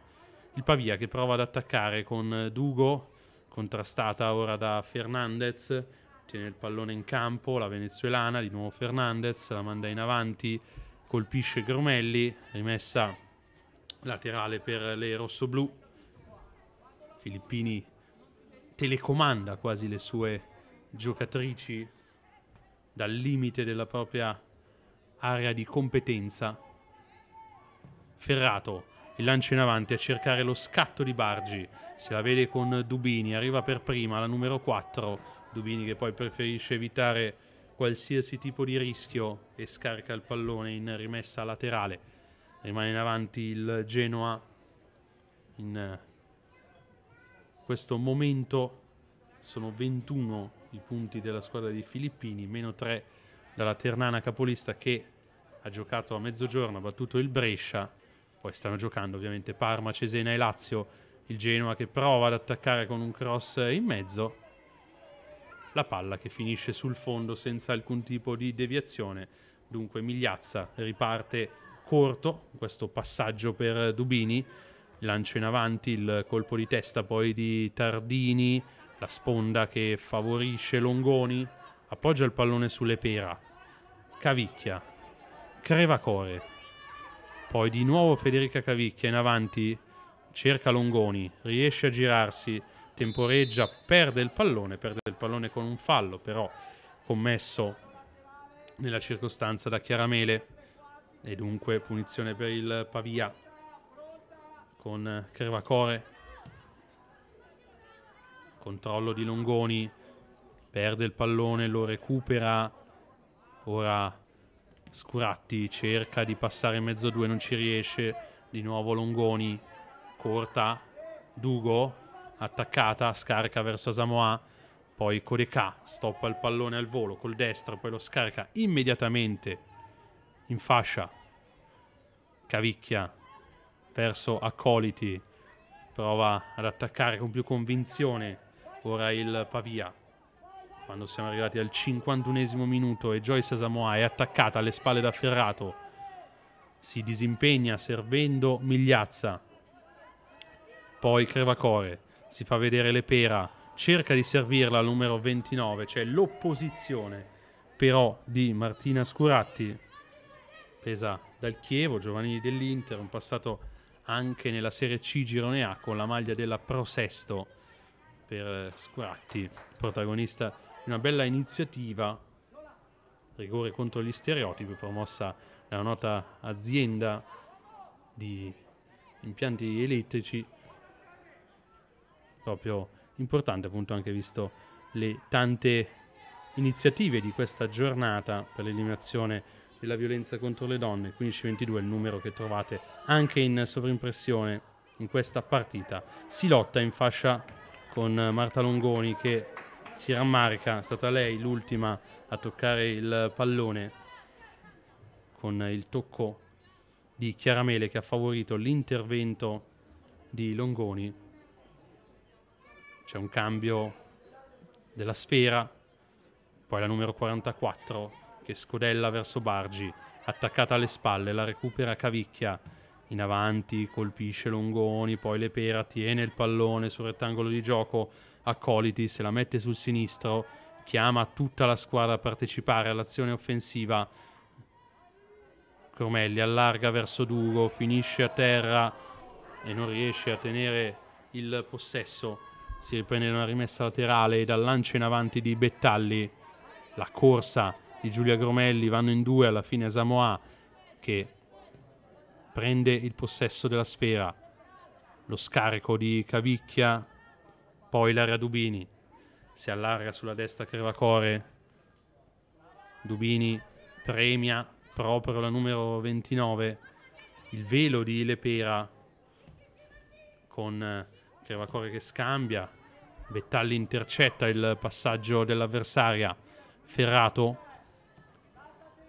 Il Pavia che prova ad attaccare con eh, Dugo, contrastata ora da Fernandez, tiene il pallone in campo, la venezuelana, di nuovo Fernandez, la manda in avanti, colpisce Gromelli, rimessa laterale per le rossoblù. Filippini telecomanda quasi le sue giocatrici dal limite della propria area di competenza. Ferrato il lancio in avanti a cercare lo scatto di Bargi. Se la vede con Dubini, arriva per prima la numero 4. Dubini che poi preferisce evitare qualsiasi tipo di rischio e scarica il pallone in rimessa laterale. Rimane in avanti il Genoa in eh, questo momento. Sono 21 i punti della squadra di Filippini, meno 3 dalla Ternana capolista che ha giocato a mezzogiorno, ha battuto il Brescia poi stanno giocando ovviamente Parma, Cesena e Lazio, il Genoa che prova ad attaccare con un cross in mezzo, la palla che finisce sul fondo senza alcun tipo di deviazione, dunque Migliazza riparte corto, questo passaggio per Dubini, lancio in avanti, il colpo di testa poi di Tardini, la sponda che favorisce Longoni, appoggia il pallone sulle pera, cavicchia, crevacore, poi di nuovo Federica Cavicchia in avanti, cerca Longoni, riesce a girarsi, temporeggia, perde il pallone, perde il pallone con un fallo però commesso nella circostanza da Chiaramele e dunque punizione per il Pavia con Crevacore controllo di Longoni perde il pallone, lo recupera ora Scuratti cerca di passare in mezzo a due, non ci riesce. Di nuovo Longoni, corta, Dugo, attaccata, scarica verso Samoa. Poi Codeca stoppa il pallone al volo col destro, poi lo scarica immediatamente in fascia. Cavicchia verso Accoliti, prova ad attaccare con più convinzione. Ora il Pavia quando siamo arrivati al 51 minuto e Joyce Samoa è attaccata alle spalle da Ferrato, si disimpegna servendo Migliazza, poi Crevacore, si fa vedere le pera, cerca di servirla al numero 29, cioè l'opposizione però di Martina Scuratti, pesa dal Chievo, giovanili dell'Inter, un passato anche nella Serie C Girone A con la maglia della Pro Sesto per Scuratti, protagonista una bella iniziativa, rigore contro gli stereotipi, promossa da una nota azienda di impianti elettrici, proprio importante appunto anche visto le tante iniziative di questa giornata per l'eliminazione della violenza contro le donne, 1522 è il numero che trovate anche in sovrimpressione in questa partita. Si lotta in fascia con Marta Longoni che si rammarica, è stata lei l'ultima a toccare il pallone con il tocco di Chiaramele che ha favorito l'intervento di Longoni. C'è un cambio della sfera, poi la numero 44 che scodella verso Bargi, attaccata alle spalle, la recupera Cavicchia in avanti, colpisce Longoni, poi Lepera tiene il pallone sul rettangolo di gioco accoliti, se la mette sul sinistro, chiama tutta la squadra a partecipare all'azione offensiva. Cromelli allarga verso Dugo, finisce a terra e non riesce a tenere il possesso. Si riprende una rimessa laterale dal lancio in avanti di Bettalli. La corsa di Giulia Gromelli vanno in due alla fine Samoa che prende il possesso della sfera. Lo scarico di Cavicchia poi l'area Dubini, si allarga sulla destra Crevacore, Dubini premia proprio la numero 29, il velo di Lepera con eh, Crevacore che scambia, Vettalli intercetta il passaggio dell'avversaria, Ferrato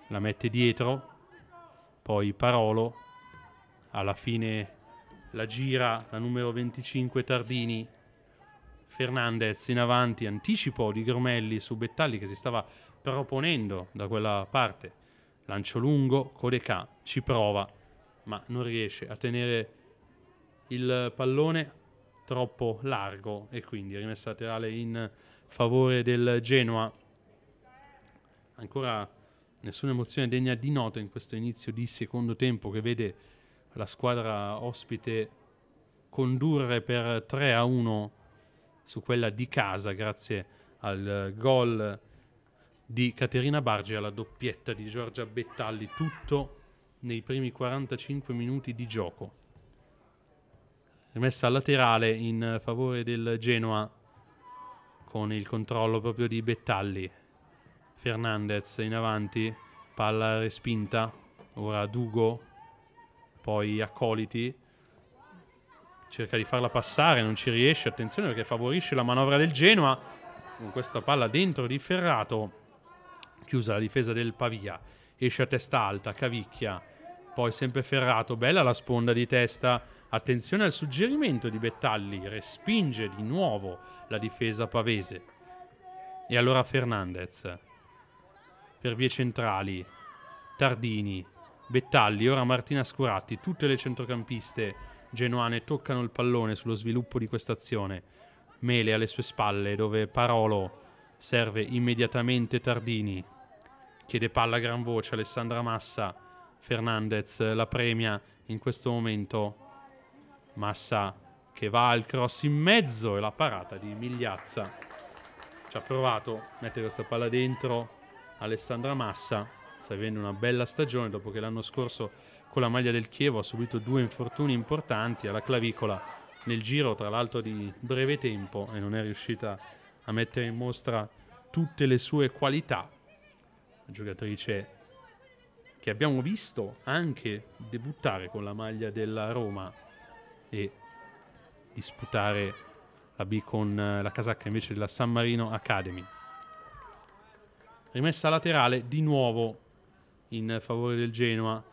la mette dietro, poi Parolo, alla fine la gira la numero 25 Tardini, Fernandez in avanti, anticipo di Gromelli su Bettalli che si stava proponendo da quella parte. Lancio lungo, Codeca ci prova, ma non riesce a tenere il pallone troppo largo e quindi rimessa laterale in favore del Genoa. Ancora nessuna emozione degna di nota in questo inizio di secondo tempo che vede la squadra ospite condurre per 3 a 1 su quella di casa grazie al eh, gol di Caterina Bargi alla doppietta di Giorgia Bettalli, tutto nei primi 45 minuti di gioco. Rimessa laterale in favore del Genoa con il controllo proprio di Bettalli. Fernandez in avanti, palla respinta, ora Dugo, poi Accoliti, cerca di farla passare, non ci riesce, attenzione perché favorisce la manovra del Genoa con questa palla dentro di Ferrato, chiusa la difesa del Pavia, esce a testa alta, cavicchia, poi sempre Ferrato, bella la sponda di testa, attenzione al suggerimento di Bettalli, respinge di nuovo la difesa pavese. E allora Fernandez, per vie centrali, Tardini, Bettalli, ora Martina Scuratti, tutte le centrocampiste genuane toccano il pallone sullo sviluppo di questa azione. Mele alle sue spalle, dove Parolo serve immediatamente Tardini. Chiede palla a gran voce Alessandra Massa. Fernandez la premia in questo momento. Massa che va al cross in mezzo e la parata di Migliazza. Ci ha provato a mettere questa palla dentro Alessandra Massa. Sta vivendo una bella stagione dopo che l'anno scorso con la maglia del Chievo ha subito due infortuni importanti alla clavicola nel giro tra l'altro di breve tempo e non è riuscita a mettere in mostra tutte le sue qualità. La giocatrice che abbiamo visto anche debuttare con la maglia della Roma e disputare la B con la casacca invece della San Marino Academy. Rimessa laterale di nuovo in favore del Genoa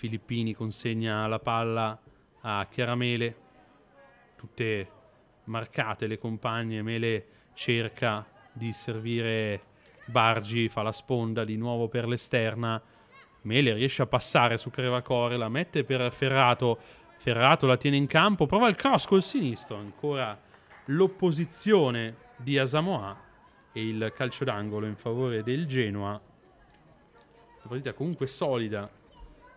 Filippini consegna la palla a Chiaramele, tutte marcate le compagne, Mele cerca di servire Bargi, fa la sponda di nuovo per l'esterna, Mele riesce a passare su Crevacore, la mette per Ferrato, Ferrato la tiene in campo, prova il cross col sinistro, ancora l'opposizione di Asamoa e il calcio d'angolo in favore del Genoa. La partita comunque solida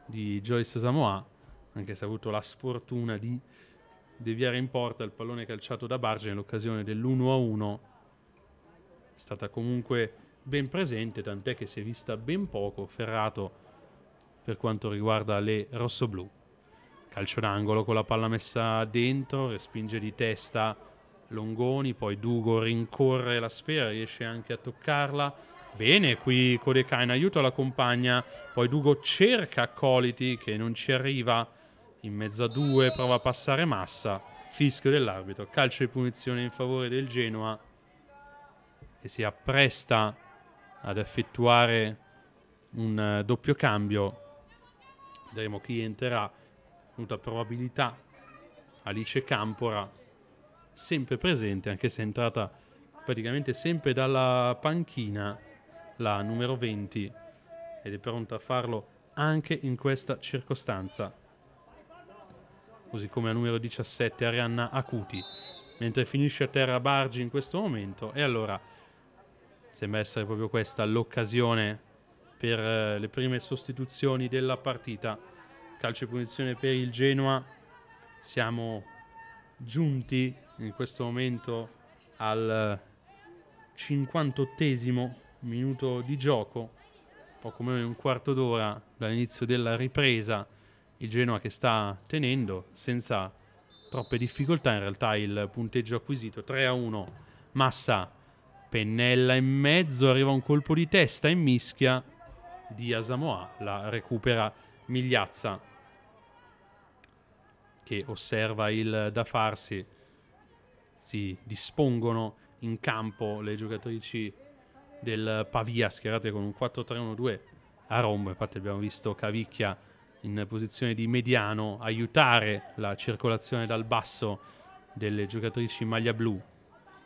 di Joyce Samoa, anche se ha avuto la sfortuna di deviare in porta il pallone calciato da Barge nell'occasione dell'1-1, è stata comunque ben presente, tant'è che si è vista ben poco Ferrato per quanto riguarda le rossoblù. Calcio d'angolo con la palla messa dentro, respinge di testa Longoni, poi Dugo rincorre la sfera, riesce anche a toccarla, Bene, qui Kodekai in aiuto alla compagna. Poi Dugo cerca Accoliti che non ci arriva. In mezzo a due prova a passare Massa. Fischio dell'arbitro. Calcio di punizione in favore del Genoa. Che si appresta ad effettuare un eh, doppio cambio. Vedremo chi entrerà. Nuta probabilità. Alice Campora. Sempre presente anche se è entrata praticamente sempre dalla panchina la numero 20 ed è pronta a farlo anche in questa circostanza. Così come la numero 17 Arianna Acuti, mentre finisce a terra Bargi in questo momento e allora sembra essere proprio questa l'occasione per eh, le prime sostituzioni della partita. Calcio e punizione per il Genoa. Siamo giunti in questo momento al 58 eh, minuto di gioco, poco meno di un quarto d'ora dall'inizio della ripresa, il Genoa che sta tenendo senza troppe difficoltà in realtà il punteggio acquisito 3 a 1 Massa pennella in mezzo arriva un colpo di testa in mischia di Asamoa la recupera Migliazza che osserva il da farsi si dispongono in campo le giocatrici del Pavia schierate con un 4-3-1-2 a rombo. Infatti abbiamo visto Cavicchia in posizione di mediano aiutare la circolazione dal basso delle giocatrici in maglia blu.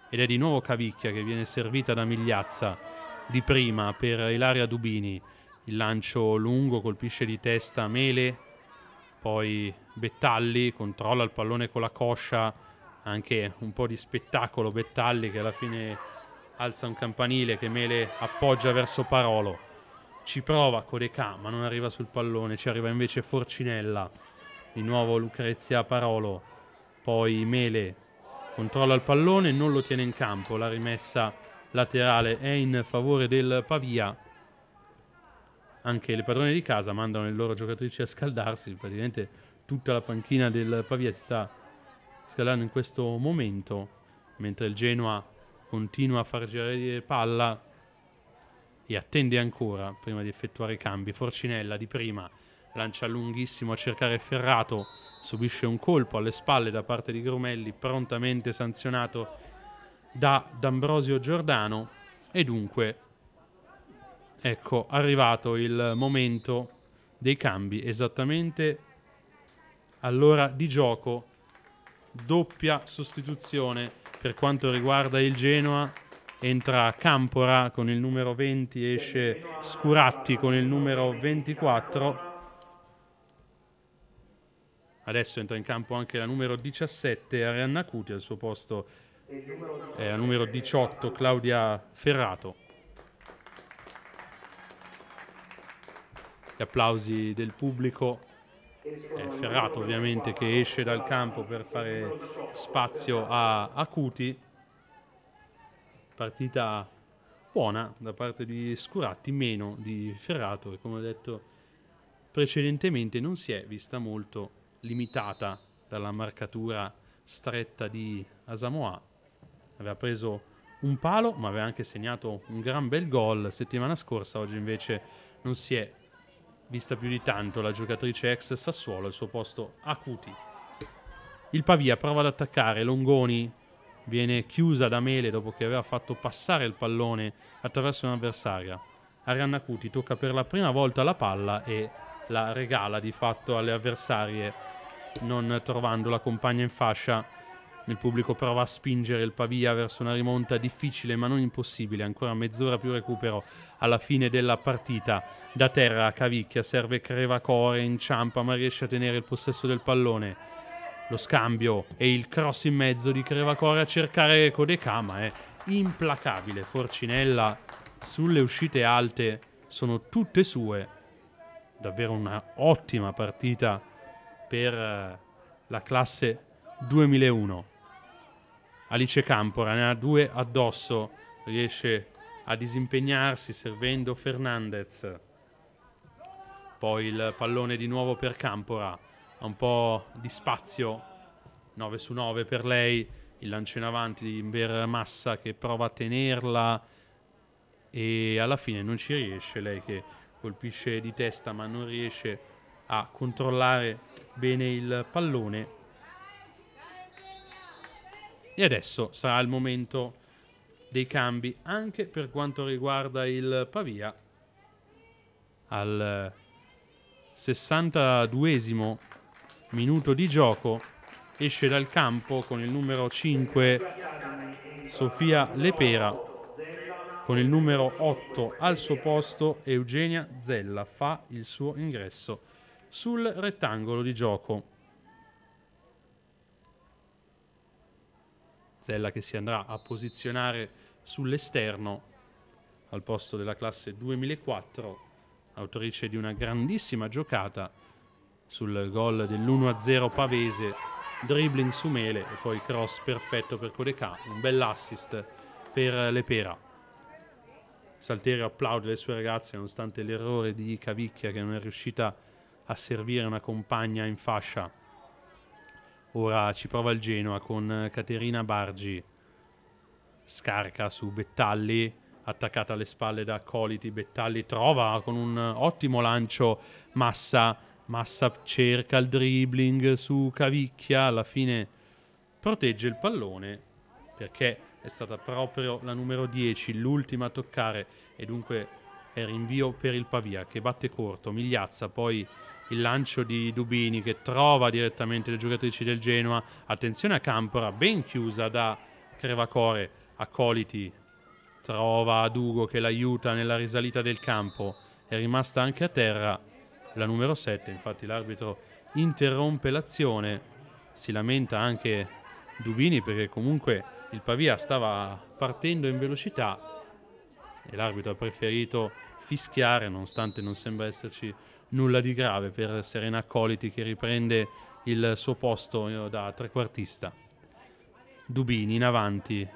Ed è di nuovo Cavicchia che viene servita da Migliazza di prima per Ilaria Dubini. Il lancio lungo colpisce di testa Mele, poi Bettalli controlla il pallone con la coscia, anche un po' di spettacolo Bettalli che alla fine alza un campanile che Mele appoggia verso Parolo. Ci prova Codeca ma non arriva sul pallone, ci arriva invece Forcinella. Di nuovo Lucrezia Parolo, poi Mele controlla il pallone, non lo tiene in campo, la rimessa laterale è in favore del Pavia. Anche le padrone di casa mandano le loro giocatrici a scaldarsi, praticamente tutta la panchina del Pavia si sta scaldando in questo momento, mentre il Genoa continua a far girare palla e attende ancora prima di effettuare i cambi. Forcinella di prima lancia lunghissimo a cercare Ferrato, subisce un colpo alle spalle da parte di Grumelli, prontamente sanzionato da D'Ambrosio Giordano e dunque ecco arrivato il momento dei cambi esattamente all'ora di gioco doppia sostituzione per quanto riguarda il Genoa entra Campora con il numero 20, esce Scuratti con il numero 24. Adesso entra in campo anche la numero 17 Arianna Cuti, al suo posto è la numero 18 Claudia Ferrato. Gli applausi del pubblico eh, Ferrato ovviamente che esce dal campo per fare spazio a Acuti. Partita buona da parte di Scuratti, meno di Ferrato che come ho detto precedentemente non si è vista molto limitata dalla marcatura stretta di Asamoa. Aveva preso un palo ma aveva anche segnato un gran bel gol settimana scorsa, oggi invece non si è vista più di tanto la giocatrice ex Sassuolo al suo posto Acuti. Il Pavia prova ad attaccare, Longoni viene chiusa da Mele dopo che aveva fatto passare il pallone attraverso un'avversaria. Arianna Acuti tocca per la prima volta la palla e la regala di fatto alle avversarie non trovando la compagna in fascia il pubblico prova a spingere il Pavia verso una rimonta difficile ma non impossibile, ancora mezz'ora più recupero alla fine della partita. Da terra Cavicchia serve Crevacore, inciampa ma riesce a tenere il possesso del pallone. Lo scambio e il cross in mezzo di Crevacore a cercare Codeca ma è implacabile. Forcinella sulle uscite alte sono tutte sue. Davvero una ottima partita per eh, la classe 2001. Alice Campora ne ha due addosso, riesce a disimpegnarsi servendo Fernandez. Poi il pallone di nuovo per Campora, ha un po' di spazio, 9 su 9 per lei, il lancio in avanti per Massa che prova a tenerla e alla fine non ci riesce, lei che colpisce di testa ma non riesce a controllare bene il pallone e adesso sarà il momento dei cambi anche per quanto riguarda il Pavia. Al 62 minuto di gioco esce dal campo con il numero 5 Sofia Lepera, con il numero 8 al suo posto Eugenia Zella fa il suo ingresso sul rettangolo di gioco. Zella che si andrà a posizionare sull'esterno al posto della classe 2004, autrice di una grandissima giocata sul gol dell'1-0 Pavese, dribbling su Mele e poi cross perfetto per Codeca, un bell'assist per Lepera. Salterio applaude le sue ragazze nonostante l'errore di Cavicchia che non è riuscita a servire una compagna in fascia. Ora ci prova il Genoa con eh, Caterina Bargi. Scarica su Bettalli, attaccata alle spalle da Coliti. Bettalli trova con un ottimo lancio Massa. Massa cerca il dribbling su Cavicchia. Alla fine protegge il pallone perché è stata proprio la numero 10 l'ultima a toccare e dunque è rinvio per il Pavia che batte corto. Migliazza poi il lancio di Dubini che trova direttamente le giocatrici del Genoa. Attenzione a Campora, ben chiusa da Crevacore. Accoliti trova Dugo che l'aiuta nella risalita del campo. È rimasta anche a terra la numero 7. Infatti l'arbitro interrompe l'azione. Si lamenta anche Dubini perché comunque il Pavia stava partendo in velocità e l'arbitro ha preferito fischiare nonostante non sembra esserci nulla di grave per Serena Accoliti che riprende il suo posto eh, da trequartista. Dubini in avanti,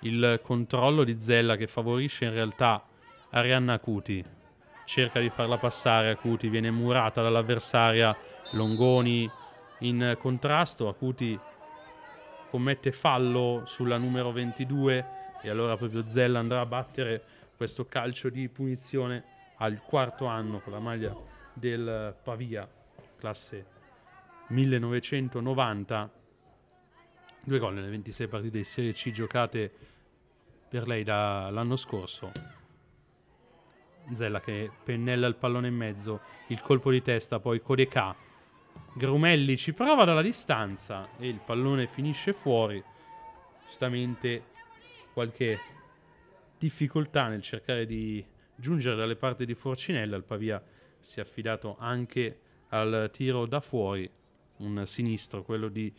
il controllo di Zella che favorisce in realtà Arianna Acuti, cerca di farla passare Acuti, viene murata dall'avversaria Longoni in contrasto, Acuti commette fallo sulla numero 22 e allora proprio Zella andrà a battere questo calcio di punizione al quarto anno con la maglia del Pavia, classe 1990. Due gol nelle 26 partite di Serie C giocate per lei dall'anno scorso. Zella che pennella il pallone in mezzo, il colpo di testa, poi Codeca. Grumelli ci prova dalla distanza e il pallone finisce fuori. Giustamente qualche difficoltà nel cercare di giungere dalle parti di Forcinella. Il Pavia si è affidato anche al tiro da fuori, un sinistro, quello di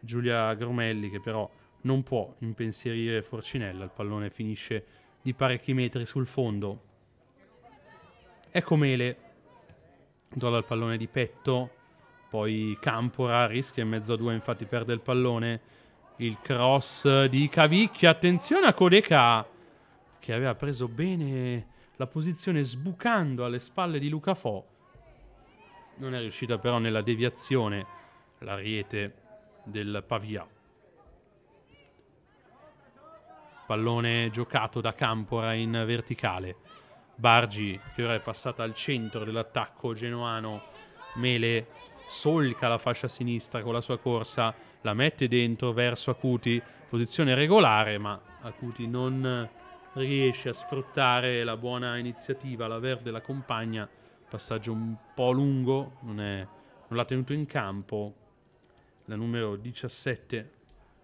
Giulia Gromelli, che però non può impensierire Forcinella, il pallone finisce di parecchi metri sul fondo. Ecomele, dola il pallone di petto, poi Campora rischia in mezzo a due, infatti perde il pallone. Il cross di Cavicchia, attenzione a Codeca che aveva preso bene la posizione sbucando alle spalle di Luca Fo. Non è riuscita però nella deviazione l'ariete del Pavia. Pallone giocato da Campora in verticale. Bargi che ora è passata al centro dell'attacco genuano. Mele solca la fascia sinistra con la sua corsa, la mette dentro verso Acuti, posizione regolare, ma Acuti non riesce a sfruttare la buona iniziativa, la verde, la compagna, passaggio un po' lungo, non, è, non l'ha tenuto in campo, la numero 17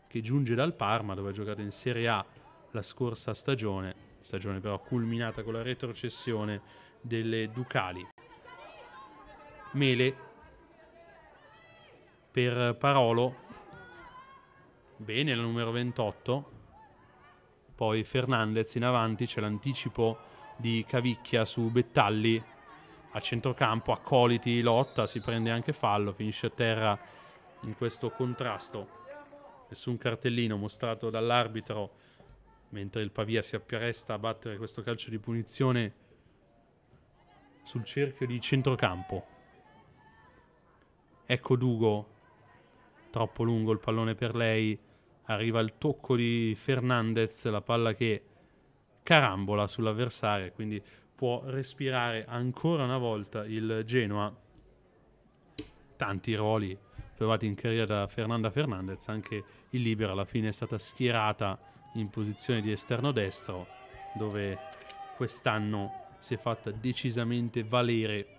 che giunge dal Parma dove ha giocato in Serie A la scorsa stagione, stagione però culminata con la retrocessione delle Ducali. Mele per Parolo, bene la numero 28, poi Fernandez in avanti c'è l'anticipo di Cavicchia su Bettalli a centrocampo, accoliti lotta, si prende anche fallo, finisce a terra in questo contrasto. Nessun cartellino mostrato dall'arbitro mentre il Pavia si appresta a battere questo calcio di punizione sul cerchio di centrocampo. Ecco Dugo, troppo lungo il pallone per lei arriva il tocco di Fernandez, la palla che carambola sull'avversario, quindi può respirare ancora una volta il Genoa. Tanti ruoli provati in carriera da Fernanda Fernandez, anche il libero alla fine è stata schierata in posizione di esterno destro, dove quest'anno si è fatta decisamente valere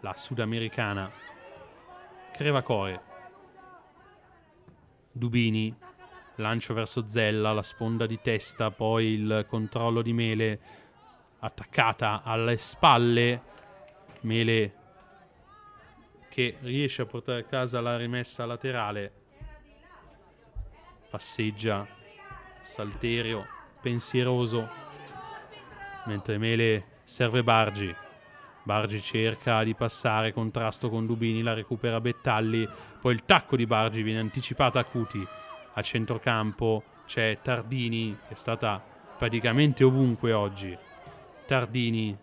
la sudamericana Crevacore, Dubini, lancio verso Zella, la sponda di testa, poi il controllo di Mele attaccata alle spalle. Mele che riesce a portare a casa la rimessa laterale. Passeggia Salterio, pensieroso, mentre Mele serve Bargi. Bargi cerca di passare, contrasto con Dubini, la recupera Bettalli, poi il tacco di Bargi viene anticipato a Cuti a centrocampo c'è Tardini che è stata praticamente ovunque oggi. Tardini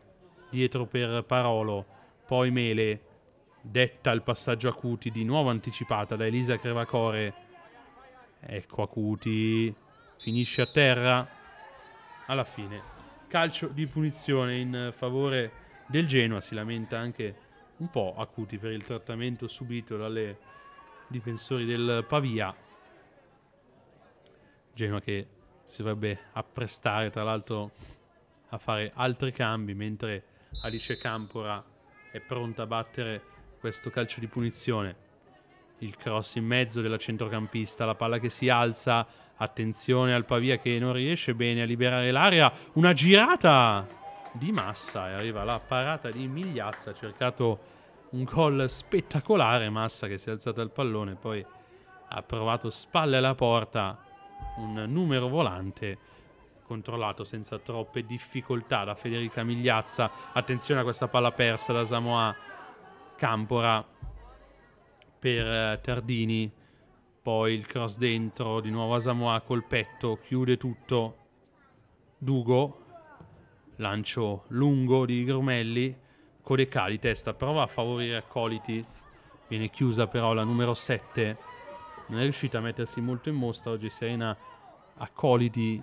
dietro per Parolo, poi Mele, detta il passaggio Acuti di nuovo anticipata da Elisa Crevacore. Ecco Acuti, finisce a terra. Alla fine calcio di punizione in favore del Genoa, si lamenta anche un po' Acuti per il trattamento subito dalle difensori del Pavia. Genoa che si dovrebbe apprestare tra l'altro a fare altri cambi mentre Alice Campora è pronta a battere questo calcio di punizione il cross in mezzo della centrocampista la palla che si alza attenzione al Pavia che non riesce bene a liberare l'area una girata di Massa e arriva la parata di Migliazza ha cercato un gol spettacolare Massa che si è alzato al pallone poi ha provato spalle alla porta un numero volante controllato senza troppe difficoltà da Federica Migliazza. Attenzione a questa palla persa da Samoa Campora per eh, Tardini. Poi il cross dentro, di nuovo a Samoa col petto, chiude tutto Dugo. Lancio lungo di Grumelli, Codecali testa, prova a favorire Coliti. Viene chiusa però la numero 7 non è riuscita a mettersi molto in mostra. Oggi Serena accoliti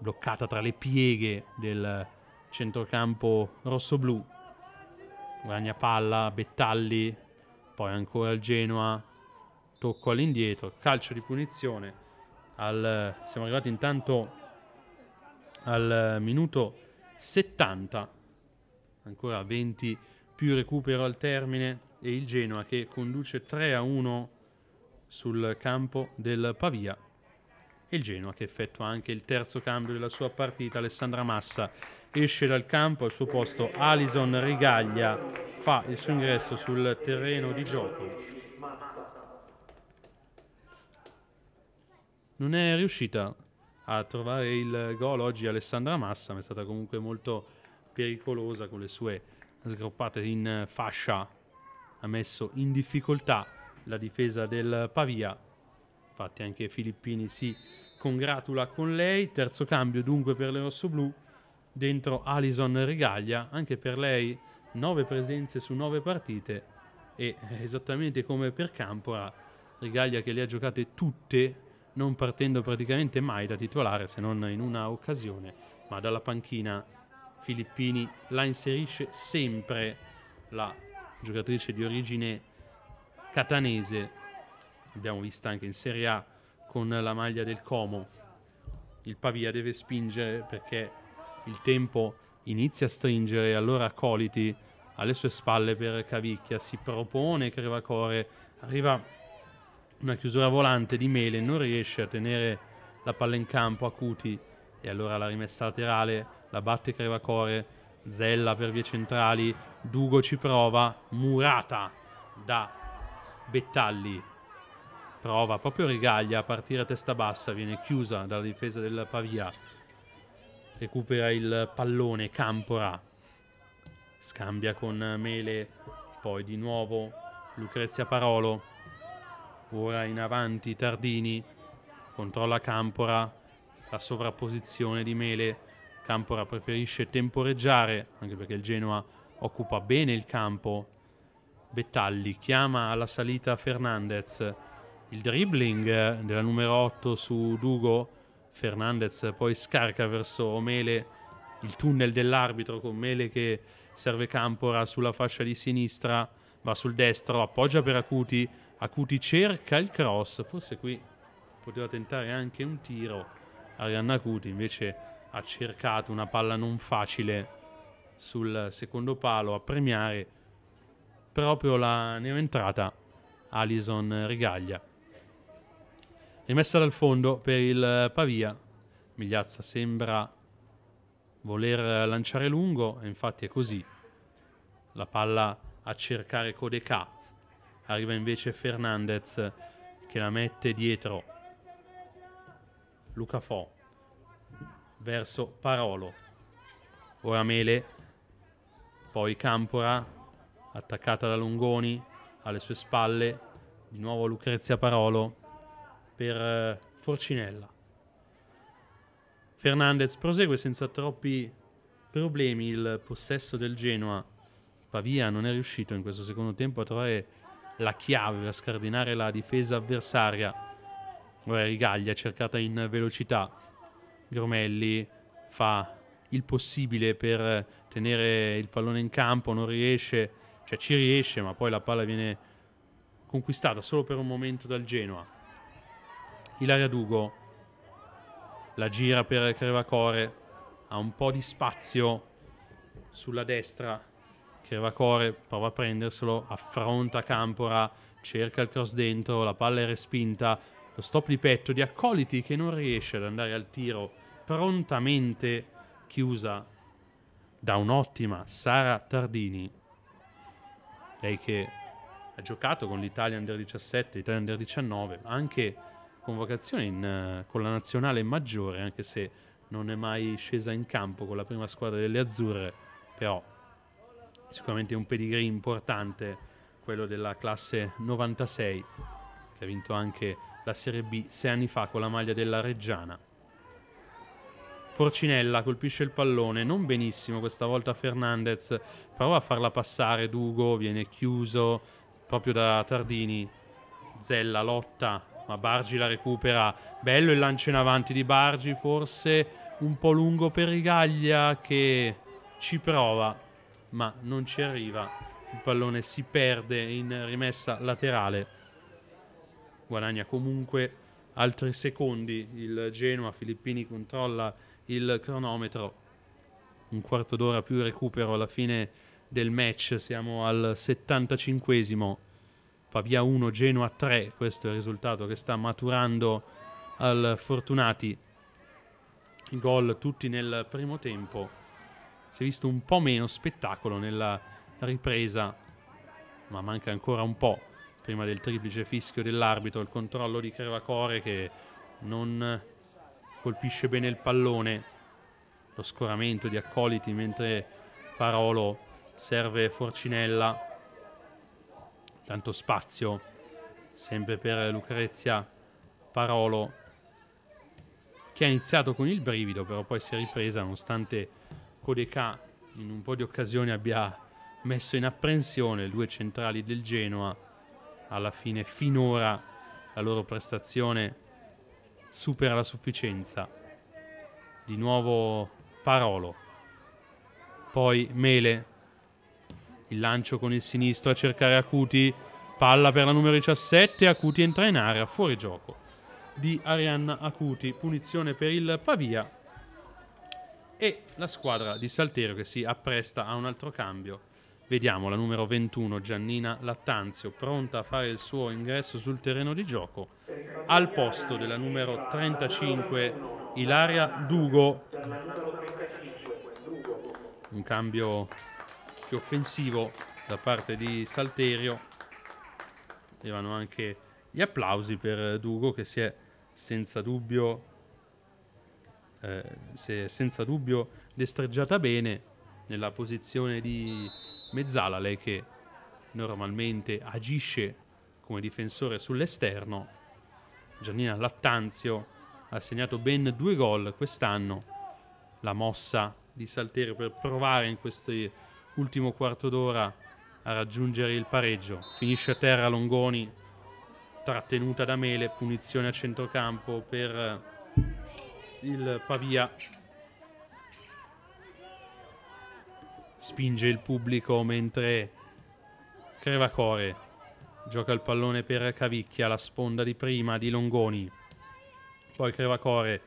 bloccata tra le pieghe del centrocampo rosso-blu. Guadagna palla, Bettalli, poi ancora il Genoa, tocco all'indietro, calcio di punizione. Al, siamo arrivati intanto al minuto 70, ancora 20 più recupero al termine e il Genoa che conduce 3 a 1 sul campo del Pavia e il Genoa che effettua anche il terzo cambio della sua partita. Alessandra Massa esce dal campo, al suo posto Alison Rigaglia fa il suo ingresso sul terreno di gioco. Non è riuscita a trovare il gol oggi Alessandra Massa, ma è stata comunque molto pericolosa con le sue sgroppate in fascia ha messo in difficoltà la difesa del Pavia. Infatti anche Filippini si congratula con lei. Terzo cambio dunque per le rossoblù. Dentro Alison Rigaglia, anche per lei 9 presenze su 9 partite e [laughs] esattamente come per Campora, Rigaglia che le ha giocate tutte, non partendo praticamente mai da titolare se non in una occasione, ma dalla panchina Filippini la inserisce sempre la giocatrice di origine catanese, abbiamo vista anche in Serie A con la maglia del Como. Il Pavia deve spingere perché il tempo inizia a stringere, allora Coliti alle sue spalle per Cavicchia, si propone Crevacore, arriva una chiusura volante di Mele, non riesce a tenere la palla in campo a Cuti e allora la rimessa laterale la batte Crevacore Zella per vie centrali, Dugo ci prova, Murata da Bettalli prova proprio Rigaglia a partire a testa bassa, viene chiusa dalla difesa del Pavia, recupera il pallone Campora, scambia con Mele, poi di nuovo Lucrezia Parolo, ora in avanti Tardini, controlla Campora, la sovrapposizione di Mele Campora preferisce temporeggiare, anche perché il Genoa occupa bene il campo. Betalli chiama alla salita Fernandez, il dribbling della numero 8 su Dugo, Fernandez poi scarica verso Mele il tunnel dell'arbitro con Mele che serve Campora sulla fascia di sinistra, va sul destro, appoggia per Acuti, Acuti cerca il cross, forse qui poteva tentare anche un tiro, Arianna Acuti invece ha cercato una palla non facile sul secondo palo a premiare proprio la neoentrata Alison Rigaglia. Rimessa dal fondo per il Pavia, Migliazza sembra voler lanciare lungo, e infatti è così. La palla a cercare Codeca, arriva invece Fernandez che la mette dietro. Luca Fo verso Parolo. Ora Mele, poi Campora, attaccata da Longoni, alle sue spalle, di nuovo Lucrezia Parolo per eh, Forcinella. Fernandez prosegue senza troppi problemi il possesso del Genoa. Pavia non è riuscito in questo secondo tempo a trovare la chiave per scardinare la difesa avversaria. Ora Rigaglia cercata in velocità, Gromelli fa il possibile per tenere il pallone in campo, non riesce, cioè ci riesce, ma poi la palla viene conquistata solo per un momento dal Genoa. Ilaria Dugo la gira per Crevacore, ha un po' di spazio sulla destra. Crevacore prova a prenderselo, affronta Campora, cerca il cross dentro, la palla è respinta, lo stop di petto di Accoliti che non riesce ad andare al tiro prontamente chiusa da un'ottima Sara Tardini. Lei che ha giocato con l'Italia Under 17, l'Italia Under 19, anche convocazione in, con la nazionale maggiore, anche se non è mai scesa in campo con la prima squadra delle azzurre, però sicuramente un pedigree importante quello della classe 96 che ha vinto anche la Serie B sei anni fa con la maglia della Reggiana. Forcinella colpisce il pallone, non benissimo questa volta Fernandez, prova a farla passare, Dugo viene chiuso proprio da Tardini, Zella lotta, ma Bargi la recupera, bello il lancio in avanti di Bargi, forse un po' lungo per Rigaglia che ci prova, ma non ci arriva, il pallone si perde in rimessa laterale guadagna comunque altri secondi. Il Genoa Filippini controlla il cronometro. Un quarto d'ora più recupero alla fine del match. Siamo al 75esimo. Pavia 1, Genoa 3. Questo è il risultato che sta maturando al Fortunati. gol tutti nel primo tempo. Si è visto un po' meno spettacolo nella ripresa, ma manca ancora un po' prima del triplice fischio dell'arbitro, il controllo di Crevacore che non colpisce bene il pallone, lo scoramento di Accoliti mentre Parolo serve Forcinella, tanto spazio sempre per Lucrezia Parolo che ha iniziato con il brivido però poi si è ripresa nonostante Codeca in un po' di occasioni abbia messo in apprensione due centrali del Genoa alla fine finora la loro prestazione supera la sufficienza. Di nuovo Parolo, poi Mele, il lancio con il sinistro a cercare Acuti, palla per la numero 17, Acuti entra in area, fuori gioco di Arianna Acuti, punizione per il Pavia e la squadra di Salterio che si appresta a un altro cambio Vediamo la numero 21 Giannina Lattanzio pronta a fare il suo ingresso sul terreno di gioco al posto della numero 35 Ilaria Dugo. Un cambio più offensivo da parte di Salterio. Arrivano anche gli applausi per Dugo che si è senza dubbio, eh, si è senza dubbio destreggiata bene nella posizione di mezzala, lei che normalmente agisce come difensore sull'esterno. Giannina Lattanzio ha segnato ben due gol quest'anno. La mossa di Salterio per provare in questo ultimo quarto d'ora a raggiungere il pareggio. Finisce a terra Longoni, trattenuta da Mele, punizione a centrocampo per il Pavia spinge il pubblico mentre Crevacore gioca il pallone per Cavicchia, la sponda di prima di Longoni. Poi Crevacore,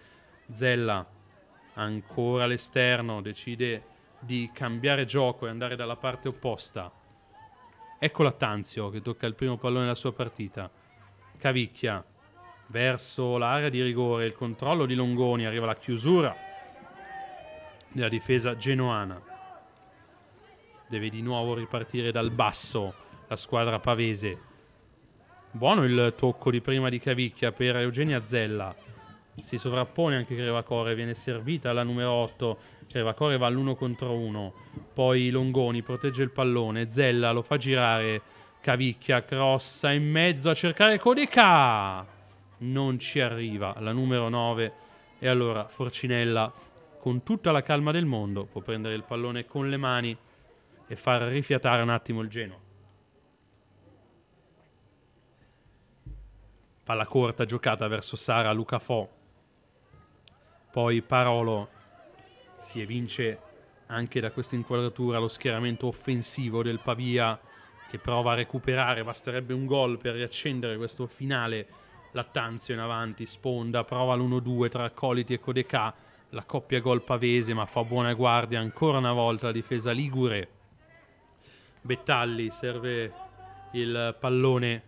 Zella ancora all'esterno, decide di cambiare gioco e andare dalla parte opposta. Ecco Lattanzio che tocca il primo pallone della sua partita. Cavicchia verso l'area di rigore, il controllo di Longoni, arriva la chiusura della difesa genoana deve di nuovo ripartire dal basso la squadra pavese. Buono il tocco di prima di Cavicchia per Eugenia Zella. Si sovrappone anche Crevacore, viene servita la numero 8. Crevacore va all'uno contro uno. Poi Longoni protegge il pallone. Zella lo fa girare. Cavicchia crossa in mezzo a cercare Codica. Non ci arriva la numero 9. E allora Forcinella, con tutta la calma del mondo, può prendere il pallone con le mani e far rifiatare un attimo il Genoa. Palla corta giocata verso Sara Luca Fo. Poi Parolo si evince anche da questa inquadratura lo schieramento offensivo del Pavia che prova a recuperare, basterebbe un gol per riaccendere questo finale. Lattanzio in avanti, sponda, prova l'1-2 tra Coliti e Codeca, la coppia gol pavese ma fa buona guardia ancora una volta la difesa ligure. Bettalli, serve il pallone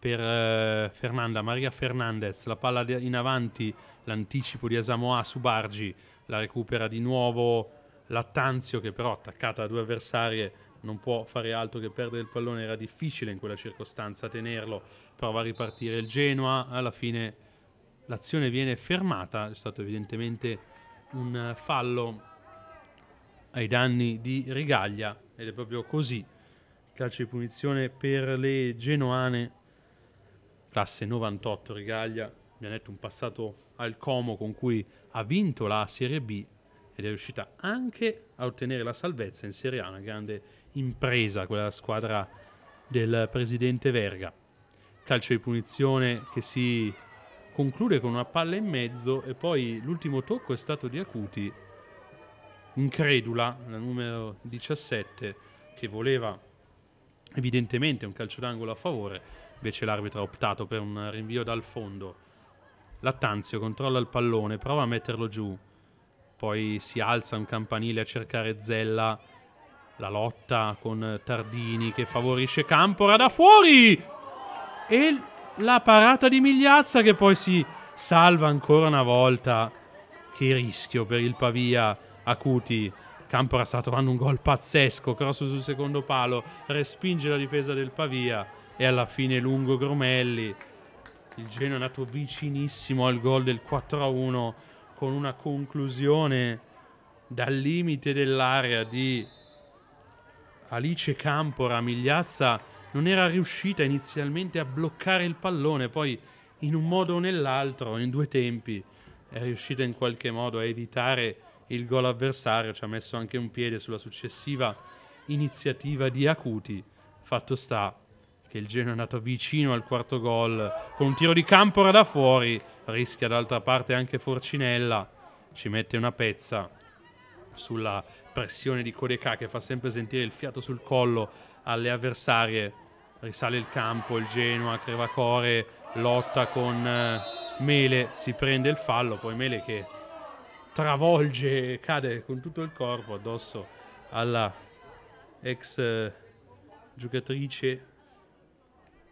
per eh, Fernanda, Maria Fernandez, la palla in avanti, l'anticipo di Asamoa su Bargi, la recupera di nuovo Lattanzio che però attaccata da due avversarie non può fare altro che perdere il pallone, era difficile in quella circostanza tenerlo, prova a ripartire il Genoa, alla fine l'azione viene fermata, è stato evidentemente un fallo ai danni di Rigaglia ed è proprio così. Calcio di punizione per le genoane, classe 98 regaglia mi ha detto un passato al Como con cui ha vinto la Serie B ed è riuscita anche a ottenere la salvezza in Serie A, una grande impresa quella squadra del presidente Verga. Calcio di punizione che si conclude con una palla in mezzo e poi l'ultimo tocco è stato di Acuti incredula, la numero 17, che voleva evidentemente un calcio d'angolo a favore, invece l'arbitro ha optato per un rinvio dal fondo. Lattanzio controlla il pallone, prova a metterlo giù, poi si alza un campanile a cercare Zella, la lotta con Tardini che favorisce Campora da fuori e la parata di Migliazza che poi si salva ancora una volta. Che rischio per il Pavia acuti. Campora sta trovando un gol pazzesco, cross sul secondo palo, respinge la difesa del Pavia e alla fine lungo Gromelli. Il Genoa è andato vicinissimo al gol del 4-1 con una conclusione dal limite dell'area di Alice Campora. Migliazza non era riuscita inizialmente a bloccare il pallone, poi in un modo o nell'altro, in due tempi, è riuscita in qualche modo a evitare il gol avversario, ci ha messo anche un piede sulla successiva iniziativa di Acuti. Fatto sta che il Genoa è andato vicino al quarto gol con un tiro di Campora da fuori, rischia d'altra parte anche Forcinella, ci mette una pezza sulla pressione di Codeca che fa sempre sentire il fiato sul collo alle avversarie. Risale il campo, il Genoa, Crevacore lotta con eh, Mele, si prende il fallo, poi Mele che travolge e cade con tutto il corpo addosso alla ex eh, giocatrice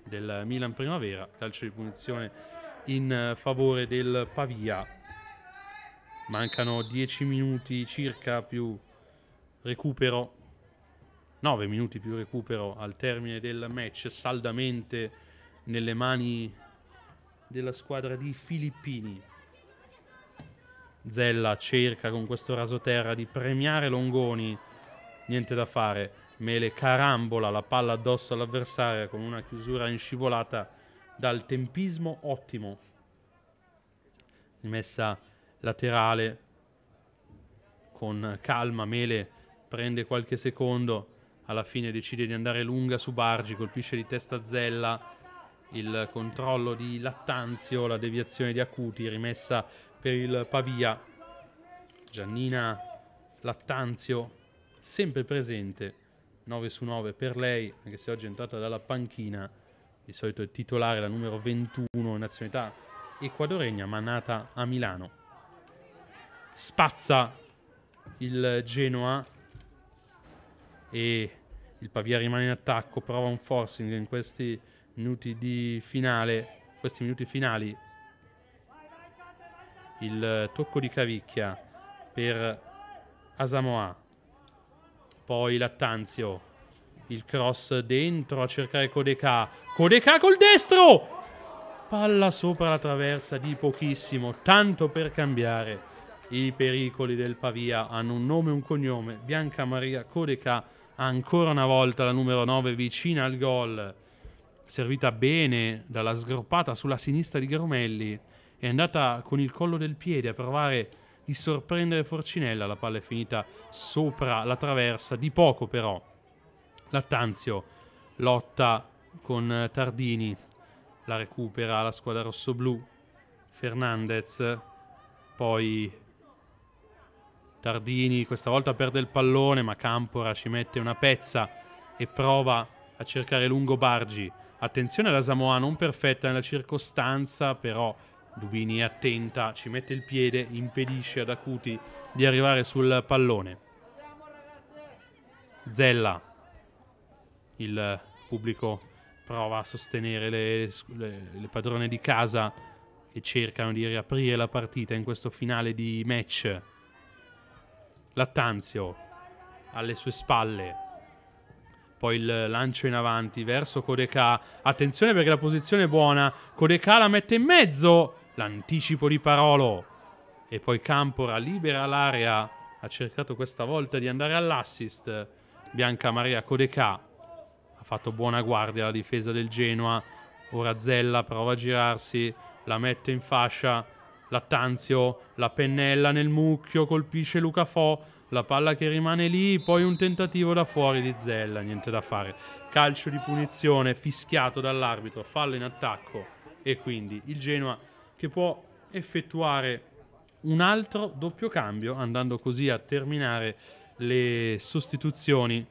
del Milan Primavera, calcio di punizione in eh, favore del Pavia. Mancano 10 minuti circa più recupero, 9 minuti più recupero al termine del match saldamente nelle mani della squadra di Filippini. Zella cerca con questo raso terra di premiare Longoni, niente da fare. Mele carambola la palla addosso all'avversario con una chiusura in scivolata dal tempismo ottimo. Rimessa laterale con calma, Mele prende qualche secondo, alla fine decide di andare lunga su Bargi, colpisce di testa Zella, il controllo di Lattanzio, la deviazione di Acuti, rimessa per il Pavia. Giannina Lattanzio, sempre presente, 9 su 9 per lei, anche se oggi è entrata dalla panchina, di solito è titolare la numero 21 in nazionalità equadoregna, ma nata a Milano. Spazza il Genoa e il Pavia rimane in attacco, prova un forcing in questi minuti di finale, questi minuti finali il eh, tocco di cavicchia per Asamoa, poi Lattanzio, il cross dentro a cercare Codeca, Codeca col destro! Palla sopra la traversa di pochissimo, tanto per cambiare. I pericoli del Pavia hanno un nome e un cognome, Bianca Maria Codeca ancora una volta la numero 9 vicina al gol, servita bene dalla sgroppata sulla sinistra di Gromelli è andata con il collo del piede a provare di sorprendere Forcinella, la palla è finita sopra la traversa, di poco però Lattanzio lotta con Tardini, la recupera la squadra rossoblu, Fernandez, poi Tardini questa volta perde il pallone ma Campora ci mette una pezza e prova a cercare lungo Bargi. Attenzione alla Samoa, non perfetta nella circostanza, però Dubini è attenta, ci mette il piede, impedisce ad Acuti di arrivare sul pallone. Zella, il pubblico prova a sostenere le, le, le padrone di casa che cercano di riaprire la partita in questo finale di match. Lattanzio alle sue spalle, poi il lancio in avanti verso Codeca. Attenzione perché la posizione è buona. Codeca la mette in mezzo l'anticipo di Parolo e poi Campora libera l'area, ha cercato questa volta di andare all'assist, Bianca Maria Codecà ha fatto buona guardia la difesa del Genoa, ora Zella prova a girarsi, la mette in fascia, Lattanzio, la pennella nel mucchio, colpisce Luca Fo, la palla che rimane lì, poi un tentativo da fuori di Zella, niente da fare. Calcio di punizione fischiato dall'arbitro, fallo in attacco e quindi il Genoa che può effettuare un altro doppio cambio andando così a terminare le sostituzioni.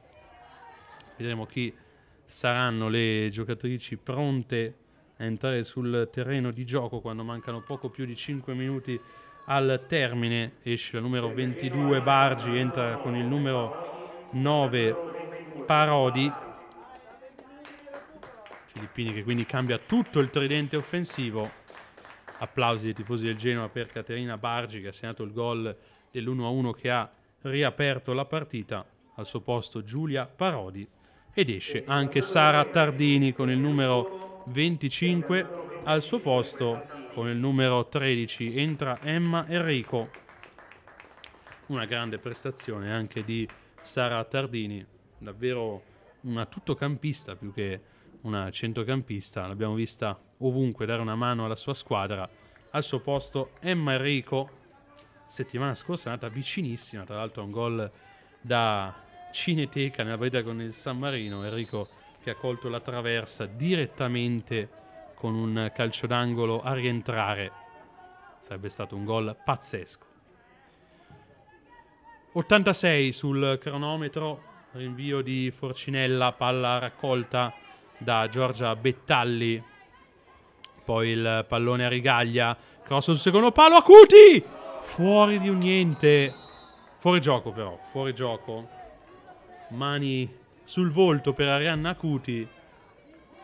Vedremo chi saranno le giocatrici pronte a entrare sul terreno di gioco quando mancano poco più di 5 minuti al termine. Esce la numero 22 Bargi, entra con il numero 9 Parodi. Filippini che quindi cambia tutto il tridente offensivo applausi dei tifosi del Genoa per Caterina Bargi che ha segnato il gol dell'1-1 che ha riaperto la partita. Al suo posto Giulia Parodi ed esce anche Sara Tardini con il numero 25. Al suo posto con il numero 13 entra Emma Enrico. Una grande prestazione anche di Sara Tardini, davvero una tuttocampista più che una centrocampista, l'abbiamo vista ovunque dare una mano alla sua squadra. Al suo posto Emma Enrico, settimana scorsa è andata vicinissima, tra l'altro a un gol da Cineteca nella partita con il San Marino, Enrico che ha colto la traversa direttamente con un calcio d'angolo a rientrare. Sarebbe stato un gol pazzesco. 86 sul cronometro, rinvio di Forcinella, palla raccolta da Giorgia Bettalli. Poi il pallone a rigaglia, cross sul secondo palo, Acuti! Fuori di un niente. Fuori gioco però, fuori gioco. Mani sul volto per Arianna Acuti.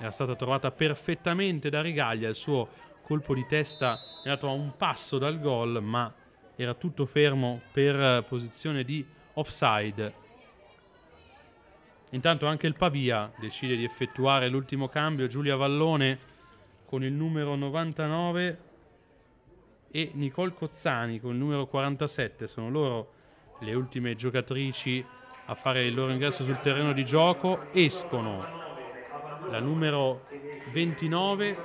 Era stata trovata perfettamente da rigaglia, il suo colpo di testa è andato a un passo dal gol, ma era tutto fermo per posizione di offside Intanto anche il Pavia decide di effettuare l'ultimo cambio. Giulia Vallone con il numero 99 e Nicole Cozzani con il numero 47. Sono loro le ultime giocatrici a fare il loro ingresso sul terreno di gioco. Escono la numero 29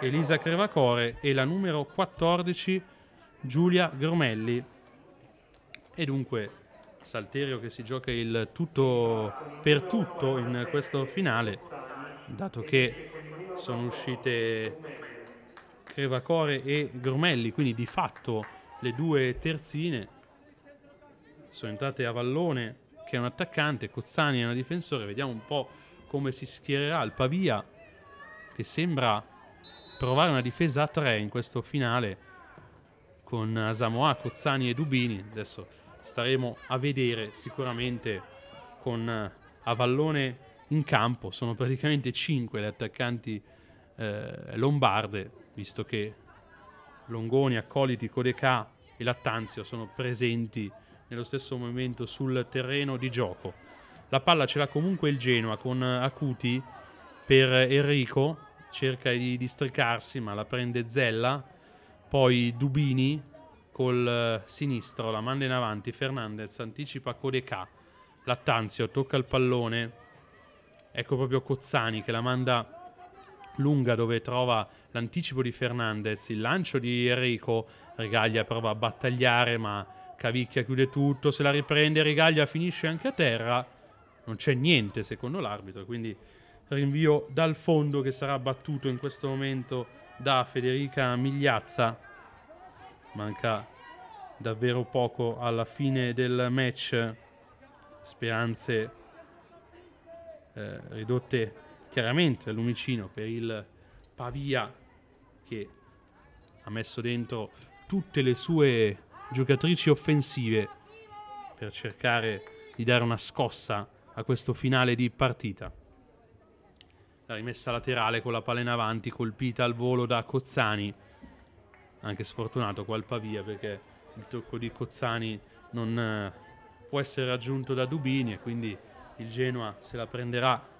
Elisa Crevacore e la numero 14 Giulia Gromelli. E dunque Salterio che si gioca il tutto per tutto in questo finale, dato che sono uscite Crevacore e Gromelli, quindi di fatto le due terzine sono entrate a Vallone che è un attaccante, Cozzani è un difensore, vediamo un po' come si schiererà il Pavia che sembra provare una difesa a tre in questo finale con Samoa, Cozzani e Dubini. Adesso staremo a vedere sicuramente con eh, Avallone in campo, sono praticamente cinque le attaccanti eh, lombarde, visto che Longoni, Accoliti, Codeca e Lattanzio sono presenti nello stesso momento sul terreno di gioco. La palla ce l'ha comunque il Genoa con eh, Acuti per Enrico, cerca di districarsi ma la prende Zella, poi Dubini col eh, sinistro, la manda in avanti, Fernandez anticipa Codeca, Lattanzio tocca il pallone, ecco proprio Cozzani che la manda lunga dove trova l'anticipo di Fernandez, il lancio di Enrico, Regaglia prova a battagliare ma Cavicchia chiude tutto, se la riprende Regaglia finisce anche a terra, non c'è niente secondo l'arbitro, quindi rinvio dal fondo che sarà battuto in questo momento da Federica Migliazza manca davvero poco alla fine del match, speranze eh, ridotte chiaramente al lumicino per il Pavia che ha messo dentro tutte le sue giocatrici offensive per cercare di dare una scossa a questo finale di partita. La rimessa laterale con la palla in avanti colpita al volo da Cozzani anche sfortunato qua al Pavia perché il tocco di Cozzani non eh, può essere raggiunto da Dubini e quindi il Genoa se la prenderà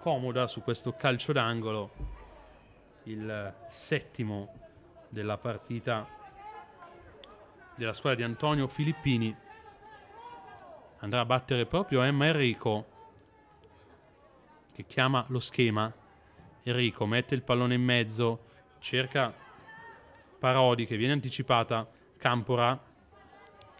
comoda su questo calcio d'angolo il settimo della partita della squadra di Antonio Filippini andrà a battere proprio Emma Enrico che chiama lo schema Enrico mette il pallone in mezzo cerca Parodi che viene anticipata, Campora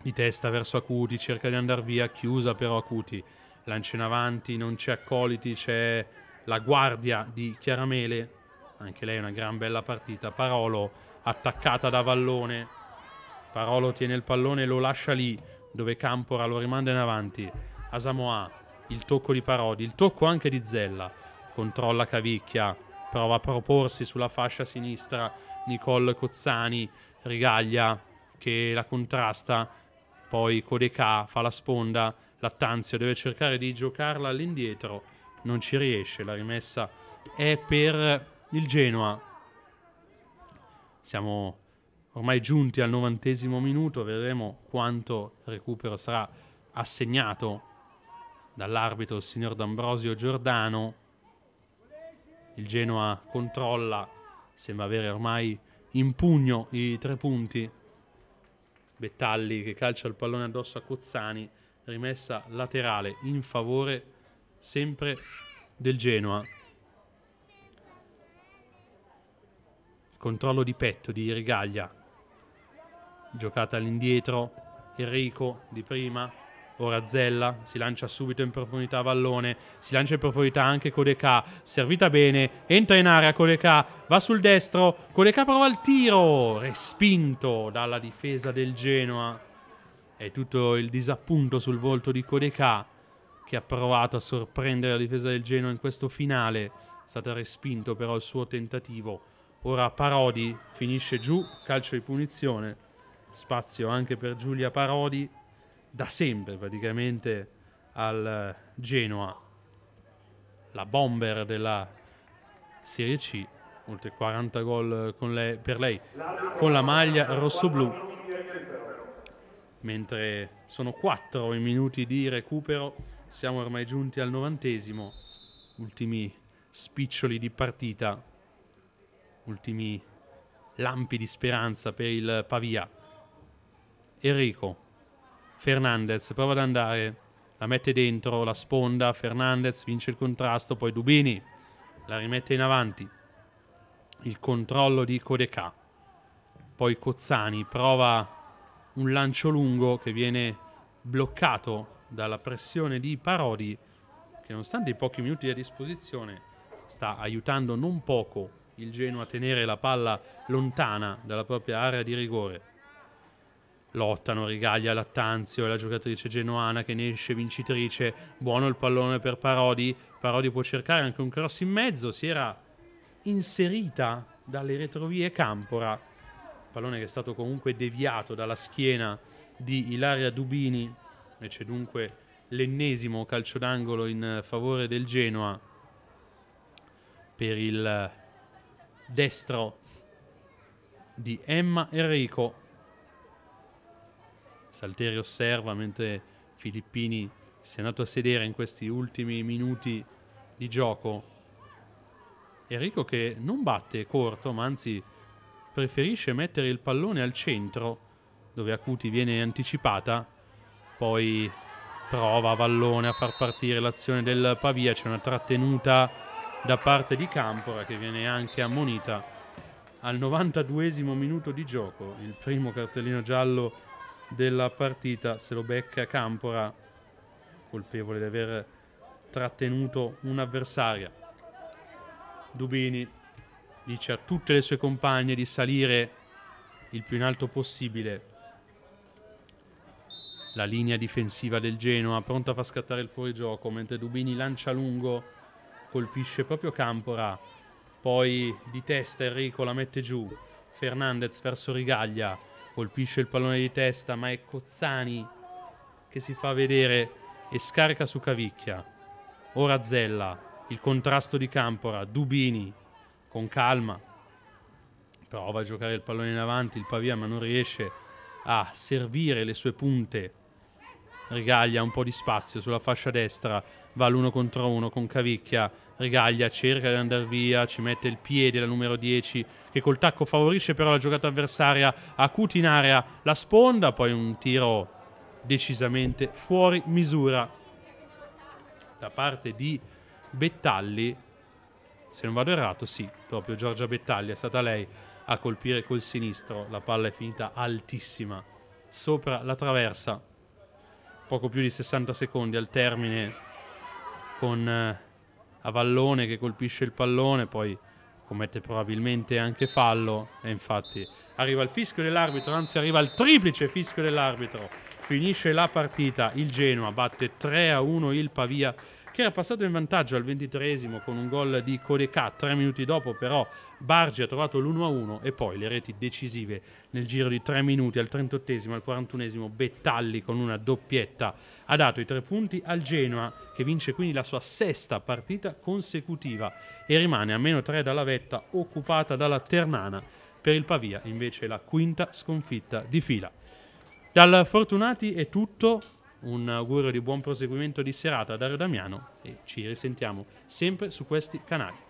di testa verso Acuti, cerca di andare via, chiusa però Acuti, lancia in avanti, non c'è accoliti, c'è la guardia di Chiaramele, anche lei una gran bella partita, Parolo attaccata da Vallone, Parolo tiene il pallone e lo lascia lì, dove Campora lo rimanda in avanti, Asamoa, il tocco di Parodi, il tocco anche di Zella, controlla Cavicchia, prova a proporsi sulla fascia sinistra, Nicole Cozzani Rigaglia che la contrasta, poi Codeca fa la sponda, Lattanzio deve cercare di giocarla all'indietro, non ci riesce, la rimessa è per il Genoa. Siamo ormai giunti al novantesimo minuto, vedremo quanto recupero sarà assegnato dall'arbitro il signor D'Ambrosio Giordano. Il Genoa controlla sembra avere ormai in pugno i tre punti. Bettalli che calcia il pallone addosso a Cozzani, rimessa laterale in favore sempre del Genoa. Controllo di petto di Rigaglia, giocata all'indietro, Enrico di prima, Ora Zella si lancia subito in profondità Vallone, si lancia in profondità anche Codeca, servita bene, entra in area Codeca, va sul destro, Codeca prova il tiro, respinto dalla difesa del Genoa. È tutto il disappunto sul volto di Codeca che ha provato a sorprendere la difesa del Genoa in questo finale. È stato respinto però il suo tentativo. Ora Parodi finisce giù, calcio di punizione. Spazio anche per Giulia Parodi da sempre praticamente al Genoa, la bomber della Serie C, oltre 40 gol lei, per lei con la maglia rossoblu. Mentre sono 4 i minuti di recupero, siamo ormai giunti al novantesimo, ultimi spiccioli di partita, ultimi lampi di speranza per il Pavia. Enrico Fernandez prova ad andare, la mette dentro, la sponda, Fernandez vince il contrasto, poi Dubini la rimette in avanti, il controllo di Codeca, poi Cozzani prova un lancio lungo che viene bloccato dalla pressione di Parodi che nonostante i pochi minuti a disposizione sta aiutando non poco il Genoa a tenere la palla lontana dalla propria area di rigore lottano Rigaglia, Lattanzio e la giocatrice genoana che ne esce vincitrice, buono il pallone per Parodi, Parodi può cercare anche un cross in mezzo, si era inserita dalle retrovie Campora, pallone che è stato comunque deviato dalla schiena di Ilaria Dubini e c'è dunque l'ennesimo calcio d'angolo in favore del Genoa per il destro di Emma Enrico Salteri osserva mentre Filippini si è andato a sedere in questi ultimi minuti di gioco. Enrico che non batte corto, ma anzi preferisce mettere il pallone al centro, dove Acuti viene anticipata, poi prova Vallone a far partire l'azione del Pavia, c'è una trattenuta da parte di Campora che viene anche ammonita al 92 minuto di gioco, il primo cartellino giallo della partita, se lo becca Campora, colpevole di aver trattenuto un'avversaria. Dubini dice a tutte le sue compagne di salire il più in alto possibile la linea difensiva del Genoa, pronta a far scattare il fuorigioco, mentre Dubini lancia lungo, colpisce proprio Campora, poi di testa Enrico la mette giù, Fernandez verso Rigaglia, colpisce il pallone di testa, ma è Cozzani che si fa vedere e scarica su Cavicchia. Ora Zella, il contrasto di Campora, Dubini con calma prova a giocare il pallone in avanti, il Pavia ma non riesce a servire le sue punte. Regaglia un po' di spazio sulla fascia destra, va l'uno contro uno con Cavicchia, Regaglia cerca di andare via, ci mette il piede la numero 10 che col tacco favorisce però la giocata avversaria a Cuti in area la sponda, poi un tiro decisamente fuori misura da parte di Bettalli, se non vado errato sì, proprio Giorgia Bettalli è stata lei a colpire col sinistro, la palla è finita altissima sopra la traversa, poco più di 60 secondi al termine con eh, a vallone che colpisce il pallone, poi commette probabilmente anche fallo e infatti arriva il fischio dell'arbitro, anzi arriva il triplice fischio dell'arbitro. Finisce la partita, il Genoa batte 3 a 1 il Pavia che era passato in vantaggio al ventitresimo con un gol di Codeca. Tre minuti dopo, però, Bargi ha trovato l'1-1 e poi le reti decisive nel giro di tre minuti al 38esimo, al 41esimo. Bettalli con una doppietta ha dato i tre punti al Genoa, che vince quindi la sua sesta partita consecutiva e rimane a meno tre dalla vetta, occupata dalla Ternana. Per il Pavia, invece, la quinta sconfitta di fila. Dal Fortunati è tutto un augurio di buon proseguimento di serata a Dario Damiano e ci risentiamo sempre su questi canali.